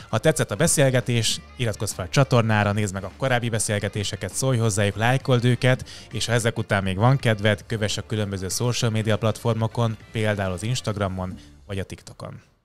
[SPEAKER 1] Ha tetszett a beszélgetés, iratkozz fel a csatornára, nézd meg a korábbi beszélgetéseket, szólj hozzájuk, lájkold őket, és ha ezek után még van kedved, kövess a különböző social media platformokon, például az Instagramon vagy a TikTokon.